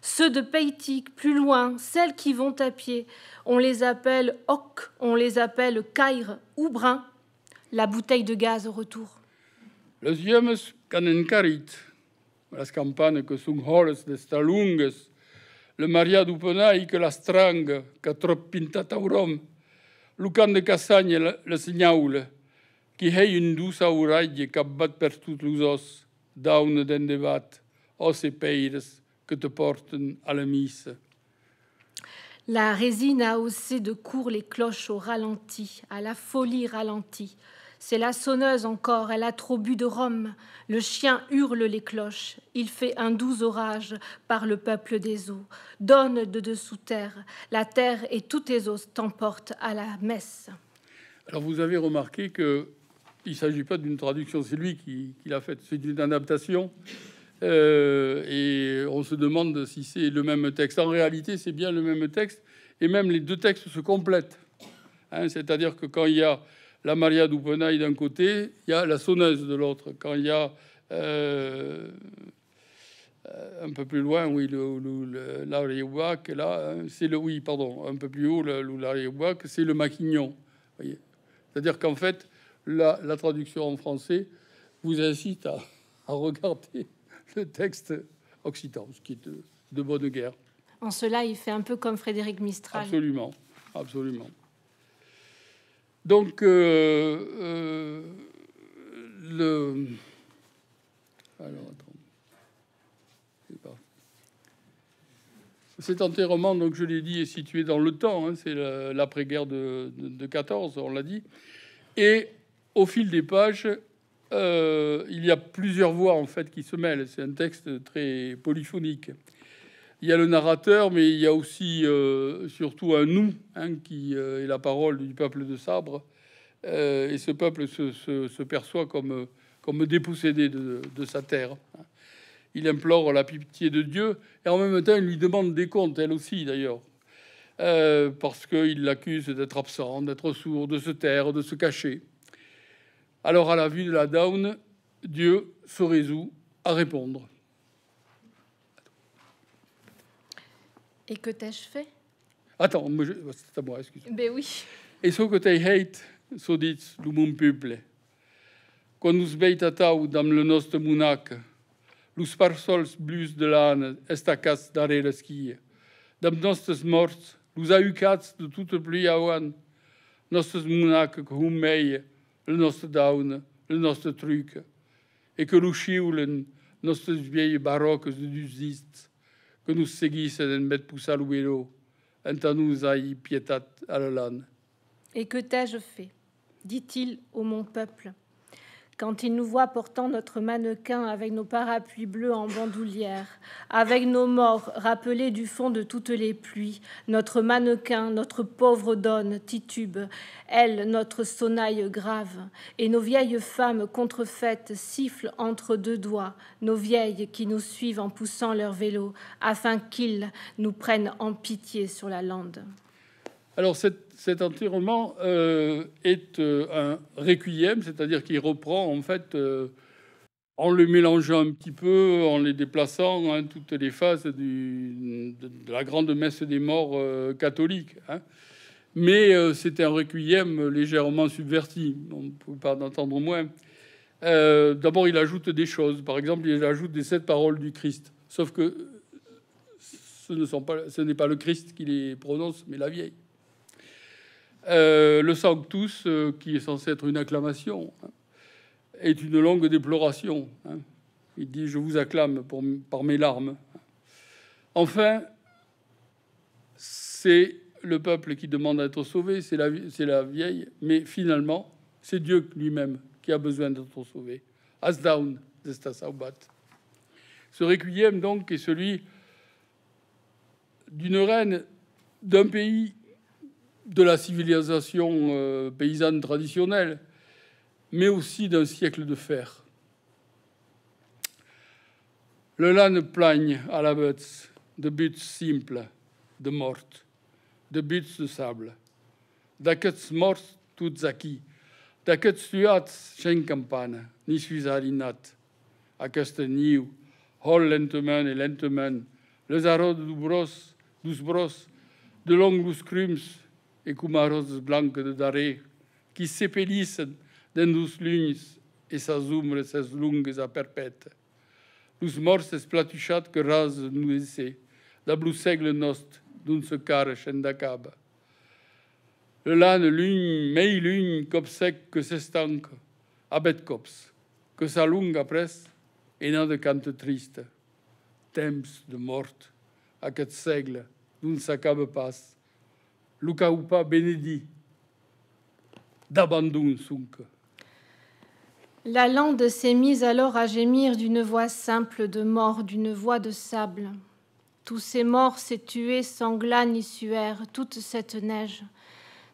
ceux de Peitik, plus loin, celles qui vont à pied. On les appelle ok, on les appelle Kair ou Brun. La bouteille de gaz au retour. Lăsiemes carit, las campane que sont holes de stalunges, le Maria d'Upenaï que la strangue, que trop pintat Lucan de Cassagne le, signaul, qui hei une douce auraille qui bat per tut l'usos, down den debat, os et peires que te portent à la mise. La résine a haussé de court les cloches au ralenti, à la folie ralentie. C'est la sonneuse encore, elle a trop bu de rhum. Le chien hurle les cloches, il fait un doux orage par le peuple des eaux. Donne de dessous terre, la terre et toutes tes os t'emportent à la messe. Alors vous avez remarqué que il ne s'agit pas d'une traduction, c'est lui qui, l'a faite, c'est une adaptation. Euh, et on se demande si c'est le même texte. En réalité, c'est bien le même texte, et même les deux textes se complètent. Hein, c'est-à-dire que quand il y a la Maria d'un côté, il y a la sonneuse de l'autre. Quand il y a euh, un peu plus loin, oui, le, le, là, hein, c'est le, oui, pardon, un peu plus haut, c'est le maquignon. C'est-à-dire qu'en fait, la, traduction en français vous incite à, regarder le texte occitan, ce qui est de, de bonne guerre. En cela, il fait un peu comme Frédéric Mistral. Absolument, absolument. Donc, euh, euh, le. Cet enterrement, donc je l'ai dit, est situé dans le temps. Hein, c'est l'après-guerre de, 14, on l'a dit. Et au fil des pages, euh, il y a plusieurs voix en fait qui se mêlent. C'est un texte très polyphonique il y a le narrateur, mais il y a aussi euh, surtout un nous hein, qui euh, est la parole du peuple de Sabre. Euh, et ce peuple se, perçoit comme, comme dépossédé de, de, sa terre. Il implore la pitié de Dieu et en même temps, il lui demande des comptes, elle aussi d'ailleurs, parce qu'il l'accuse d'être absent, d'être sourd, de se taire, de se cacher. Alors, à la vue de la Down, Dieu se résout à répondre. Et que t'ai-je fait Attends, oh, c'est à moi, excuse-moi. Ben oui. Et ce que t'ai hate, so dit le mon peuple. Quand nous beitataou dans le nostre munac, nous parsols blus de l'âne estacats d'arrêt le ski, dans nos morts, los ahucats de toute pluie aouan, notre monac, que hummeille, le nostre down, le nostre truc, et que l'ouchioulen, nos vieilles baroques de dusistes, que nous seguisse et met poussa l'ouélo, nous aïe pietat à Et que t'ai-je fait dit-il au mon peuple quand ils nous voient portant notre mannequin avec nos parapluies bleus en bandoulière, avec nos morts rappelés du fond de toutes les pluies, notre mannequin, notre pauvre donne titube, elle, notre sonnaille grave, et nos vieilles femmes contrefaites sifflent entre deux doigts, nos vieilles qui nous suivent en poussant leur vélo, afin qu'ils nous prennent en pitié sur la lande. Alors cette cet enterrement euh, est euh, un requiem, c'est-à-dire qu'il reprend en fait, euh, en le mélangeant un petit peu, en les déplaçant, hein, toutes les phases de, la grande messe des morts catholiques. Hein. Mais c'est un requiem légèrement subverti, on ne peut pas en entendre moins. D'abord, il ajoute des choses, par exemple, il ajoute des sept paroles du Christ, sauf que ce n'est pas le Christ qui les prononce, mais la vieille. Euh, le Sanctus, euh, qui est censé être une acclamation, hein, est une longue déploration. Hein. Il dit Je vous acclame pour, par mes larmes. Enfin, c'est le peuple qui demande à être sauvé, c'est la, la, vieille, mais finalement, c'est Dieu lui-même qui a besoin d'être sauvé. Asdaun, Destasaubat. Ce requiem, donc, est celui d'une reine d'un pays de la civilisation euh, paysanne traditionnelle, mais aussi d'un siècle de fer. Le Lane plagne à la butte de buts simples, de mortes, de buts de sable. d'aquets morts, tout acquis. d'aquets tuats, chen campane, ni suis arinat. Aquesta niu, hol lentement et lentement, les arômes du bros, de longues crumes, e roses blanche de daré que lune et lunes et sa umbras, ses à perpète. perpète. morts et splatuchate que rase nous essaie, da blue segle nost, d'un se chen d'acab. Le lane lune, mei lune, copsec que s'estanque, abet cops, que sa longue après, et n'a de cante triste. Temps de morte, quatre segle, d'un s'acabe passe, la lande s'est mise alors à gémir d'une voix simple de mort, d'une voix de sable. Tous ces morts s'est tués sans glas ni toute cette neige.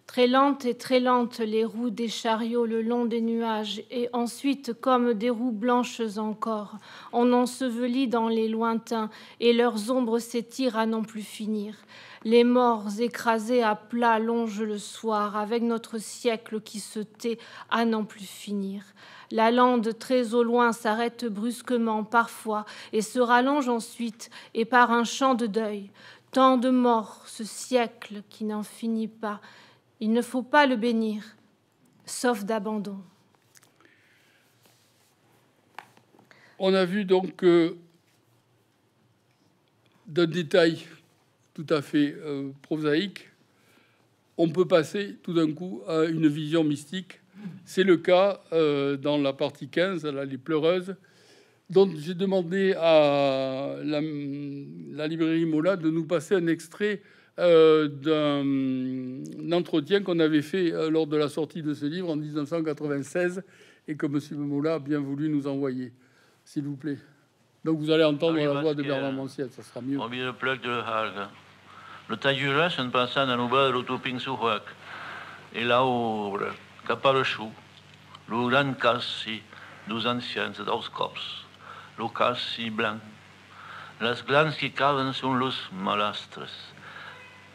Très lentes et très lentes les roues des chariots le long des nuages, et ensuite comme des roues blanches encore, on ensevelit dans les lointains, et leurs ombres s'étirent à n'en plus finir. Les morts écrasés à plat longent le soir, avec notre siècle qui se tait à n'en plus finir. La lande très au loin s'arrête brusquement parfois, et se rallonge ensuite, et par un chant de deuil. Tant de morts, ce siècle qui n'en finit pas, il ne faut pas le bénir, sauf d'abandon. On a vu donc euh, d'un détail tout à fait euh, prosaïque, on peut passer tout d'un coup à une vision mystique. C'est le cas euh, dans la partie 15, les pleureuses, dont j'ai demandé à la librairie Mola de nous passer un extrait euh, d'un entretien qu'on avait fait euh, lors de la sortie de ce livre en 1996 et que M. Moula a bien voulu nous envoyer. S'il vous plaît. Donc vous allez entendre la voix de Bernard Manciel, ça sera mieux. Om le pluk de hagen. Le est un passant à nuba de l'utoping suhuak. Et là où le grand cassi, dos anciens c'est dos corps. Le cassi blanc. Les glances qui caven sont les malastres.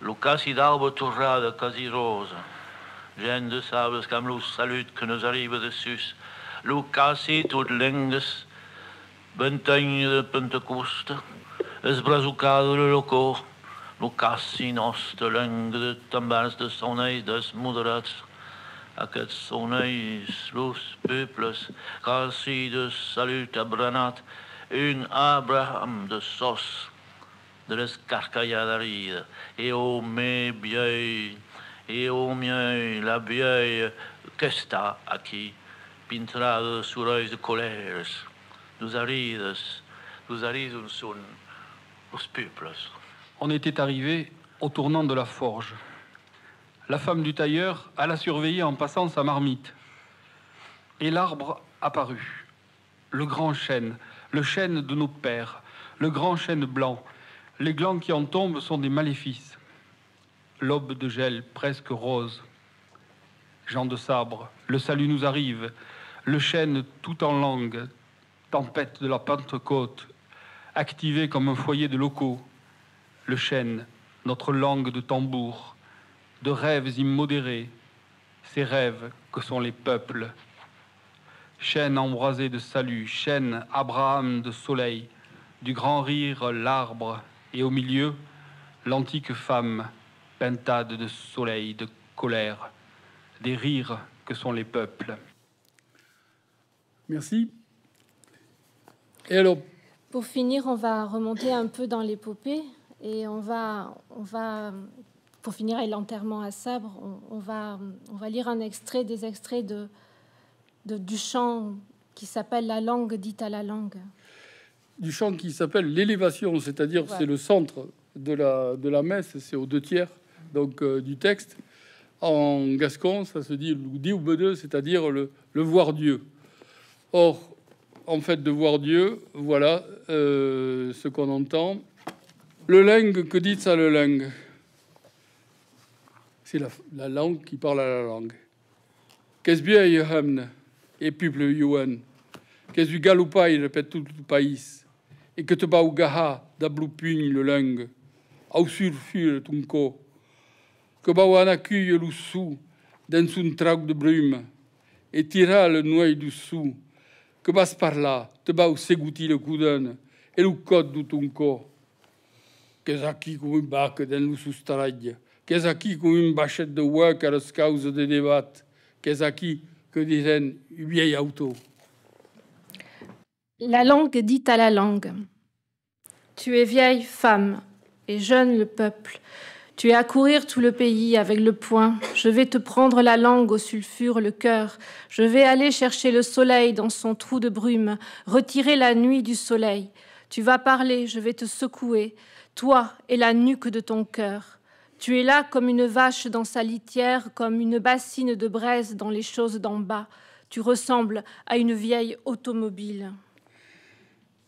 Lucasi d'arbre de quasi rosa, gens de Sables comme salut que nos arrive de sus, Lucasi tout l'enges, bentaigne de Es de le locor, Lucasi nostre lengue de tambas de soneis des moderats, aquests soneis los peuples, quasi de salut abranat, un Abraham de sos, de las carcalladerías. Et au mes vieilles, et au mieux la vieille, qu'esta aquí, pintrada sur de colères, nous arides, nous arides sont los peuples. On était arrivé au tournant de la forge. La femme du tailleur alla surveiller en passant sa marmite. Et l'arbre apparut. Le grand chêne, le chêne de nos pères, le grand chêne blanc, les glands qui en tombent sont des maléfices. L'aube de gel presque rose. Jean de sabre, le salut nous arrive. Le chêne tout en langue, tempête de la Pentecôte, activé comme un foyer de locaux. Le chêne, notre langue de tambour, de rêves immodérés, ces rêves que sont les peuples. Chêne embrasé de salut, chêne Abraham de soleil, du grand rire l'arbre, et au milieu, l'antique femme, pintade de soleil, de colère, des rires que sont les peuples. Merci. Et alors Pour finir, on va remonter un peu dans l'épopée et on va, on va, pour finir avec l'enterrement à sabre, on, on, va, on va lire un extrait des extraits de, de du chant qui s'appelle La langue dite à la langue du chant qui s'appelle l'élévation, c'est-à-dire c'est le centre de la, de la messe, c'est aux deux tiers donc euh, du texte. En gascon, ça se dit l'oudi ou c'est-à-dire le, le, voir Dieu. Or, en fait, de voir Dieu, voilà euh, ce qu'on entend. Le langue, que dit ça le langue C'est la, langue qui parle à la langue. Qu'est-ce bien, et peuple Yuan Qu'est-ce du il répète tout le pays que te baugaha da d'abloupigne le langue, au ton tunko, que bau an le l'oussou dans un traque de brume, et tira le noyau du sou, que passe par là, te bau ségouti le coudon, et le code du tunko, qu'est zaki comme un bac dans le qu'est comme une de work à cause de débats, qu'est zaki que disent une vieille auto. La langue dit à la langue. Tu es vieille femme et jeune le peuple. Tu es à courir tout le pays avec le poing. Je vais te prendre la langue au sulfure, le cœur. Je vais aller chercher le soleil dans son trou de brume, retirer la nuit du soleil. Tu vas parler, je vais te secouer, toi et la nuque de ton cœur. Tu es là comme une vache dans sa litière, comme une bassine de braise dans les choses d'en bas. Tu ressembles à une vieille automobile.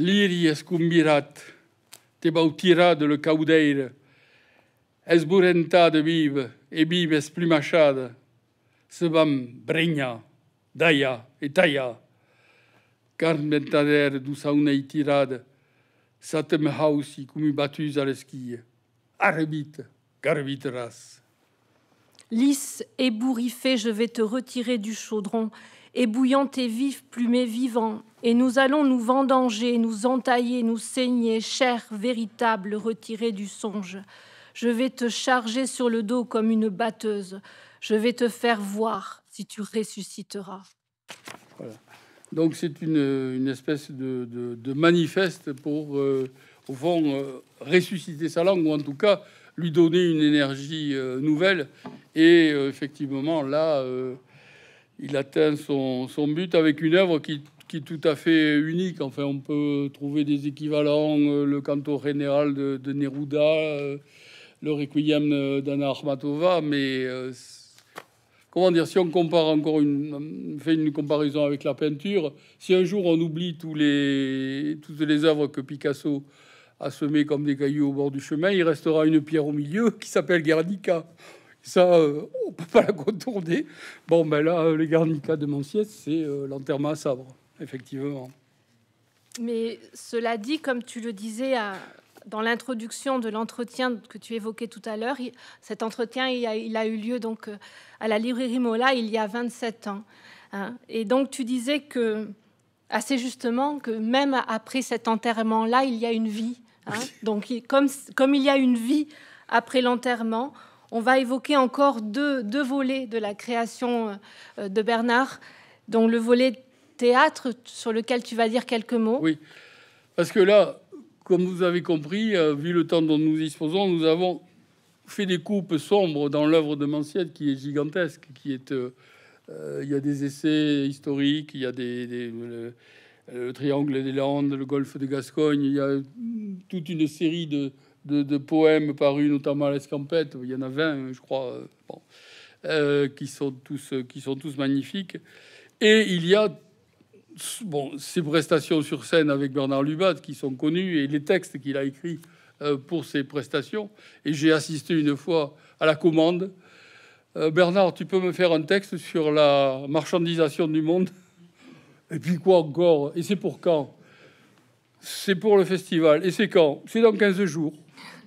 L'Irie cumbirat te bautira de le caudeire, esburenta de vive, et vive esplumachade, sebam bregna, daia e e e et taia, carmentader du saunei tirade, satem hausi cumu battus à l'esquille, arbit, carviteras. Lisse, ébouriffé, je vais te retirer du chaudron, bouillant tes vifs plumets vivants, et nous allons nous vendanger, nous entailler, nous saigner, cher, véritable retiré du songe. Je vais te charger sur le dos comme une batteuse. Je vais te faire voir si tu ressusciteras. Donc c'est une, une, espèce de, de, manifeste pour, euh, au fond, euh, ressusciter sa langue, ou en tout cas lui donner une énergie euh, nouvelle. Et effectivement, là, il atteint son, son but avec une œuvre qui qui est tout à fait unique. Enfin, on peut trouver des équivalents, euh, le canto général de, Neruda, euh, le requiem euh, d'Anna Armatova, mais comment dire, si on compare encore une, fait une comparaison avec la peinture, si un jour on oublie tous les, toutes les œuvres que Picasso a semées comme des cailloux au bord du chemin, il restera une pierre au milieu qui s'appelle Guernica. Ça, on peut pas la contourner. Bon, ben là, les Guernica de Manciès, c'est l'enterrement à sabre effectivement. Mais cela dit, comme tu le disais à, euh, dans l'introduction de l'entretien que tu évoquais tout à l'heure, cet entretien il a, eu lieu donc euh, à la librairie Mola il y a 27 ans. Hein. Et donc tu disais que assez justement que même après cet enterrement-là, il y a une vie. Hein. Donc comme, comme il y a une vie après l'enterrement, on va évoquer encore deux, deux, volets de la création euh, de Bernard, dont le volet théâtre sur lequel tu vas dire quelques mots Oui, parce que là, comme vous avez compris, euh, vu le temps dont nous disposons, nous avons fait des coupes sombres dans l'œuvre de Mancienne qui est gigantesque, qui est... Euh, euh, il y a des essais historiques, il y a des, le, triangle des Landes, le golfe de Gascogne, il y a toute une série de, de, poèmes parus notamment à l'Escampette, il y en a 20, je crois, qui, sont tous, qui sont tous magnifiques. Et il y a bon, ses prestations sur scène avec Bernard Lubat, qui sont connues, et les textes qu'il a écrits euh, pour ses prestations. Et j'ai assisté une fois à la commande. Euh, Bernard, tu peux me faire un texte sur la marchandisation du monde Et puis quoi encore Et c'est pour quand C'est pour le festival. Et c'est quand C'est dans 15 jours.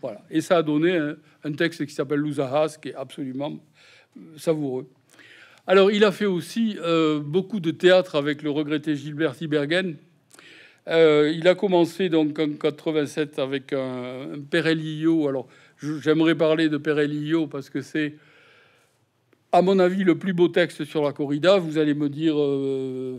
Voilà. Et ça a donné un, un texte qui s'appelle Lousahas, qui est absolument euh, savoureux. Alors, il a fait aussi euh, beaucoup de théâtre avec le regretté Gilbert Sibergen. Euh, il a commencé donc en 87 avec un, un Alors, j'aimerais parler de Perelio parce que c'est, à mon avis, le plus beau texte sur la corrida. Vous allez me dire euh,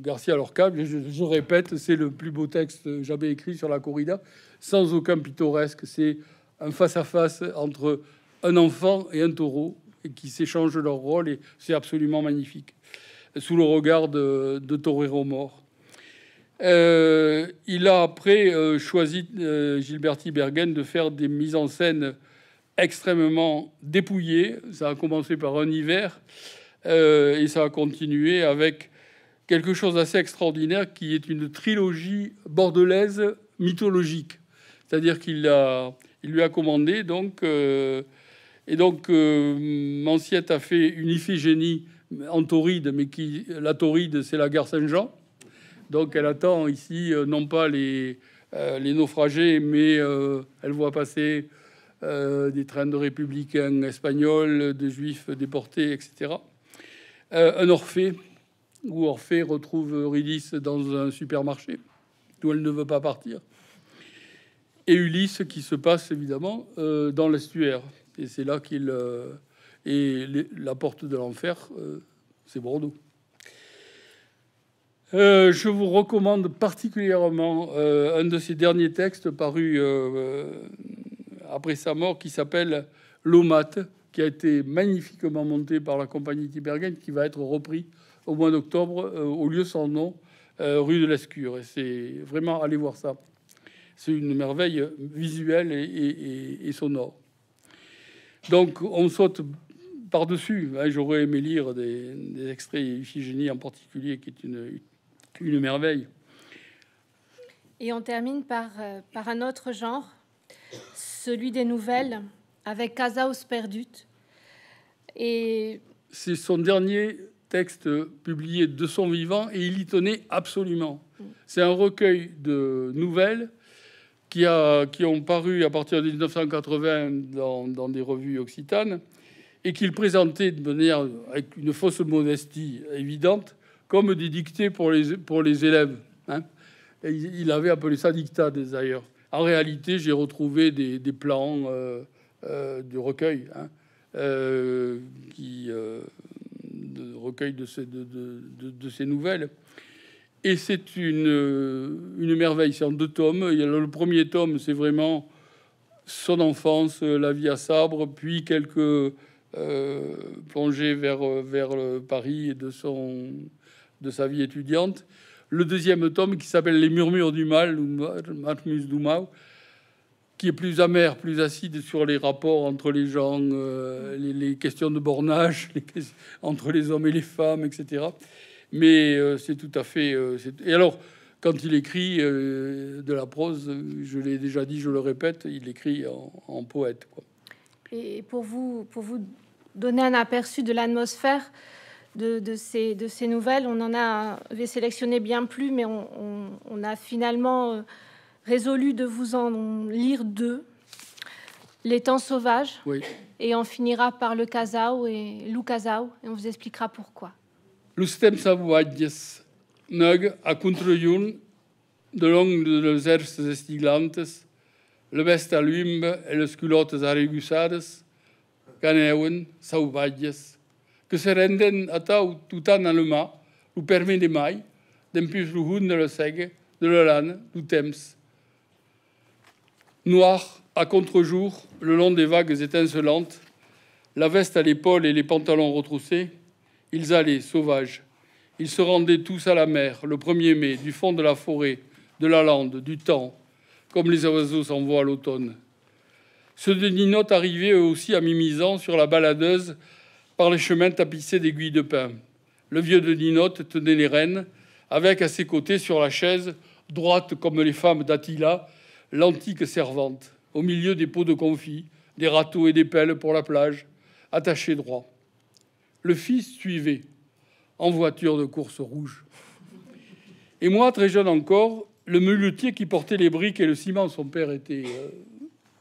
Garcia Lorca, je, répète, c'est le plus beau texte jamais écrit sur la corrida, sans aucun pittoresque. C'est un face à -face entre un enfant et un taureau qui s'échangent leur rôle, et c'est absolument magnifique, sous le regard de, Torero Mort. Euh, il a après euh, choisi euh, Gilberti Bergen de faire des mises en scène extrêmement dépouillées. Ça a commencé par un hiver et ça a continué avec quelque chose d'assez extraordinaire qui est une trilogie bordelaise mythologique. C'est-à-dire qu'il il lui a commandé donc et donc, euh, Manciette a fait une Iphigénie en tauride, mais qui, la tauride, c'est la gare Saint-Jean. Donc, elle attend ici, euh, non pas les, euh, naufragés, mais euh, elle voit passer des trains de républicains espagnols, de juifs déportés, etc. un Orphée, où Orphée retrouve Eurydice dans un supermarché, d'où elle ne veut pas partir. Et Ulysse qui se passe évidemment dans l'estuaire. Et c'est là qu'il. Euh, et la porte de l'enfer, euh, c'est Bordeaux. Euh, je vous recommande particulièrement un de ses derniers textes paru après sa mort qui s'appelle L'Omate, qui a été magnifiquement monté par la compagnie Tibergen, qui va être repris au mois d'octobre au lieu sans nom, rue de l'Escure. Et c'est vraiment, allez voir ça. C'est une merveille visuelle et sonore. Donc on saute par-dessus. Hein, j'aurais aimé lire des, extraits, d'Iphigénie en particulier, qui est une, une merveille. Et on termine par, euh, par un autre genre, celui des nouvelles, avec Casaus Perdute. Et... C'est son dernier texte publié de son vivant et il y tenait absolument. Mm. C'est un recueil de nouvelles qui, ont paru à partir de 1980 dans, des revues occitanes et qu'il présentait de manière avec une fausse modestie évidente comme des dictées pour les, pour les élèves. Hein. il avait appelé ça dictat d'ailleurs. En réalité, j'ai retrouvé des, plans euh, euh, de recueil, hein, euh, qui, de recueil de ces, de, de ces nouvelles. Et c'est une, euh, une merveille. C'est en deux tomes. Il y a le premier tome, c'est vraiment son enfance, euh, la vie à Sabre, puis quelques euh, plongées vers, vers le Paris et de, son, de sa vie étudiante. Le deuxième tome, qui s'appelle Les murmures du mal, ou qui est plus amer, plus acide sur les rapports entre les gens, les, questions de bornage les, entre les hommes et les femmes, etc. Mais euh, c'est tout à fait. Euh, et alors, quand il écrit euh, de la prose, je l'ai déjà dit, je le répète, il écrit en, poète. Et pour vous, pour vous donner un aperçu de l'atmosphère de, de, ces, de ces nouvelles, on en avait sélectionné bien plus, mais on, on a finalement résolu de vous en lire deux. Les temps sauvages. Oui. Et on finira par le Casao et Lou Casao, et on vous expliquera pourquoi système savvages à a jour de long de les herses estiglantes, le veste à l'humbe et les culottes arregussades, caneuen, sauvages, que se rendent à tau tout en allemand, ou permet de mai, d'empus le hund de le seg, de le lan, du tems. Noir, à contre-jour, le long des vagues étincelantes, la veste à l'épaule et les pantalons retroussés, ils allaient, sauvages. Ils se rendaient tous à la mer, le 1er mai, du fond de la forêt, de la lande, du temps, comme les oiseaux vont à l'automne. Ceux de Ninote arrivaient eux aussi à mimisant sur la baladeuse par les chemins tapissés d'aiguilles de pin. Le vieux de Ninote tenait les rênes, avec à ses côtés sur la chaise, droite comme les femmes d'Attila, l'antique servante, au milieu des pots de confit, des râteaux et des pelles pour la plage, attachés droit. Le fils suivait, en voiture de course rouge. Et moi, très jeune encore, le muletier qui portait les briques et le ciment, son père était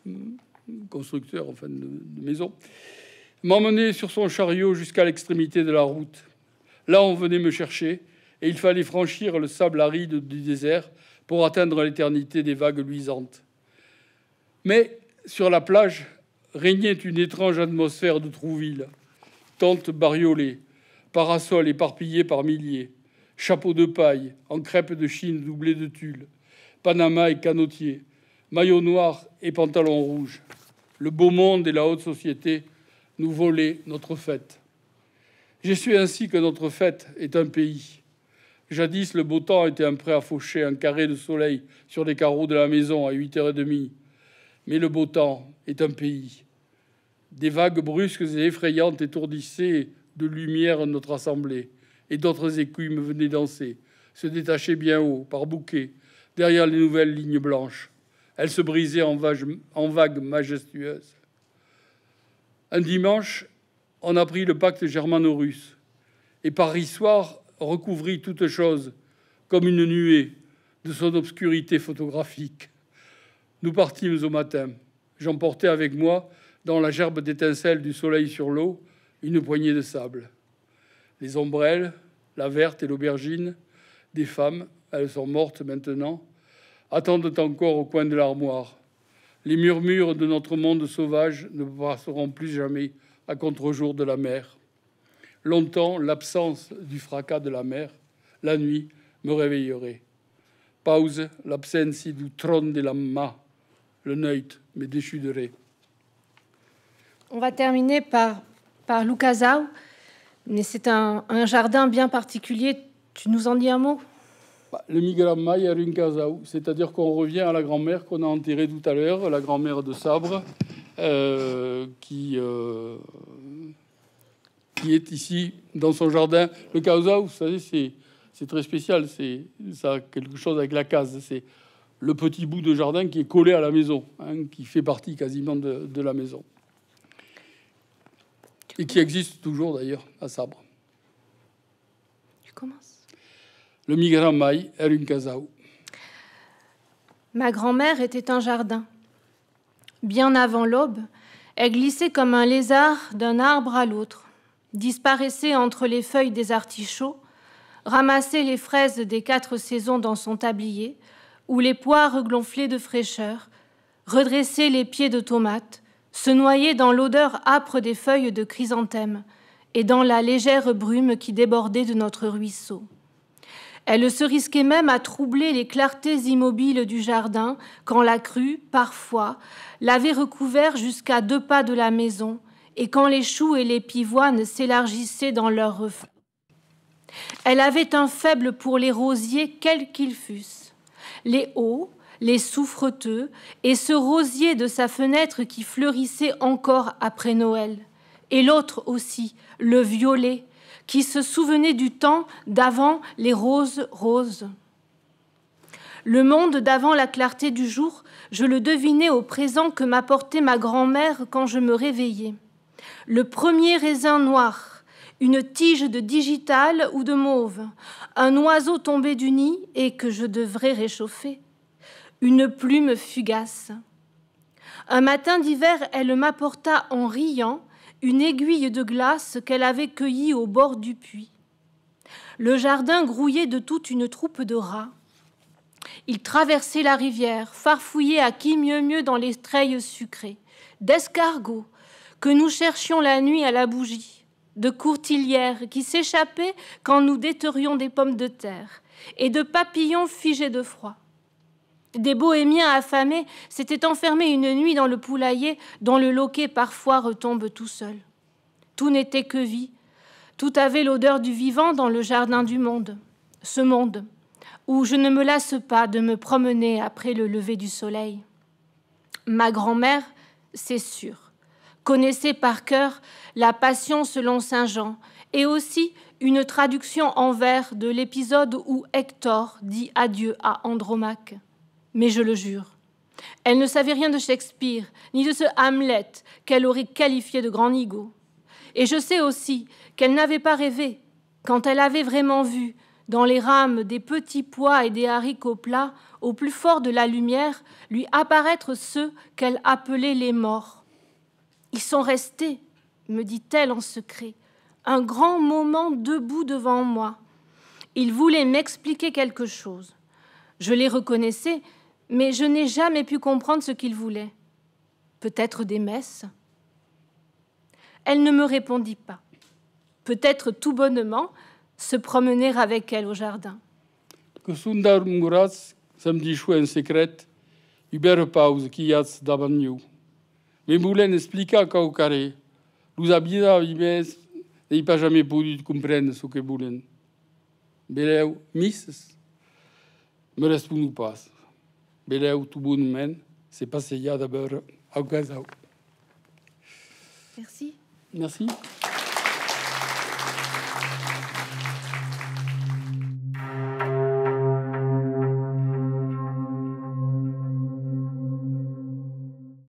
euh, constructeur, enfin de maison, m'emmenait sur son chariot jusqu'à l'extrémité de la route. Là, on venait me chercher, et il fallait franchir le sable aride du désert pour atteindre l'éternité des vagues luisantes. Mais sur la plage régnait une étrange atmosphère de Trouville tentes bariolées, parasols éparpillés par milliers, chapeaux de paille en crêpe de Chine doublés de tulle, Panama et canotier, maillots noirs et pantalons rouges. Le beau monde et la haute société nous volaient notre fête. J'ai su ainsi que notre fête est un pays. Jadis, le beau temps était un prêt à faucher un carré de soleil sur les carreaux de la maison à 8h30. Mais le beau temps est un pays. Des vagues brusques et effrayantes étourdissaient de lumière notre assemblée, et d'autres écumes venaient danser, se détachaient bien haut, par bouquets, derrière les nouvelles lignes blanches. Elles se brisaient en, vagues majestueuses. Un dimanche, on a le pacte germano-russe, et Paris soir recouvrit toute chose, comme une nuée, de son obscurité photographique. Nous partîmes au matin. J'emportais avec moi dans la gerbe d'étincelles du soleil sur l'eau, une poignée de sable. Les ombrelles, la verte et l'aubergine, des femmes, elles sont mortes maintenant, attendent encore au coin de l'armoire. Les murmures de notre monde sauvage ne passeront plus jamais à contre-jour de la mer. Longtemps, l'absence du fracas de la mer, la nuit, me réveillerait. Pause, l'absence du trône de la ma, le neut me déchuderait. On va terminer par, par Lukasau, mais c'est un, jardin bien particulier. Tu nous en dis un mot bah, Le Le Migramma Yarunkazaou, c'est-à-dire qu'on revient à la grand-mère qu'on a enterrée tout à l'heure, la grand-mère de Sabre, euh, qui, euh, qui est ici dans son jardin. Le Kazaou, vous savez, c'est très spécial, c'est ça quelque chose avec la case, c'est le petit bout de jardin qui est collé à la maison, hein, qui fait partie quasiment de la maison. Et qui existe toujours d'ailleurs à Sabre. Tu commences. Le Ma grand-mère était un jardin. Bien avant l'aube, elle glissait comme un lézard d'un arbre à l'autre, disparaissait entre les feuilles des artichauts, ramassait les fraises des quatre saisons dans son tablier, ou les poires gonflées de fraîcheur, redressait les pieds de tomates, se noyait dans l'odeur âpre des feuilles de chrysanthème et dans la légère brume qui débordait de notre ruisseau. Elle se risquait même à troubler les clartés immobiles du jardin quand la crue, parfois, l'avait recouvert jusqu'à deux pas de la maison et quand les choux et les pivoines s'élargissaient dans leurs reflets. Elle avait un faible pour les rosiers, quels qu'ils fussent. Les hauts, les souffreteux et ce rosier de sa fenêtre qui fleurissait encore après Noël. Et l'autre aussi, le violet, qui se souvenait du temps d'avant les roses roses. Le monde d'avant la clarté du jour, je le devinais au présent que m'apportait ma grand-mère quand je me réveillais. Le premier raisin noir, une tige de digital ou de mauve, un oiseau tombé du nid et que je devrais réchauffer, une plume fugace. Un matin d'hiver, elle m'apporta en riant une aiguille de glace qu'elle avait cueillie au bord du puits. Le jardin grouillait de toute une troupe de rats. Ils traversaient la rivière, farfouillaient à qui mieux mieux dans les treilles sucrées, d'escargots que nous cherchions la nuit à la bougie, de courtilières qui s'échappaient quand nous déterions des pommes de terre, et de papillons figés de froid des bohémiens affamés s'étaient enfermés une nuit dans le poulailler dont le loquet parfois retombe tout seul. Tout n'était que vie, tout avait l'odeur du vivant dans le jardin du monde, ce monde où je ne me lasse pas de me promener après le lever du soleil. Ma grand-mère, c'est sûr, connaissait par cœur la Passion selon Saint Jean et aussi une traduction en vers de l'épisode où Hector dit adieu à Andromaque mais je le jure. Elle ne savait rien de Shakespeare, ni de ce Hamlet qu'elle aurait qualifié de grand nigo. Et je sais aussi qu'elle n'avait pas rêvé quand elle avait vraiment vu, dans les rames des petits pois et des haricots plats, au plus fort de la lumière, lui apparaître ceux qu'elle appelait les morts. Ils sont restés, me dit-elle en secret, un grand moment debout devant moi. Ils voulaient m'expliquer quelque chose. Je les reconnaissais, mais je n'ai jamais pu comprendre ce qu'il voulait. Peut-être des messes. Elle ne me répondit pas. Peut-être tout bonnement se promener avec elle au jardin. Que Sundar Muras, samedi en secret, Hubert Pause, Kiyats Dabanyou. Mais Moulin expliqua qu'au carré, nous habitions à et il n'a jamais pu comprendre ce que Moulin. Beleu, Miss, me répondit pas tout mène, c'est passé d'abord au Gazao. Merci. Merci.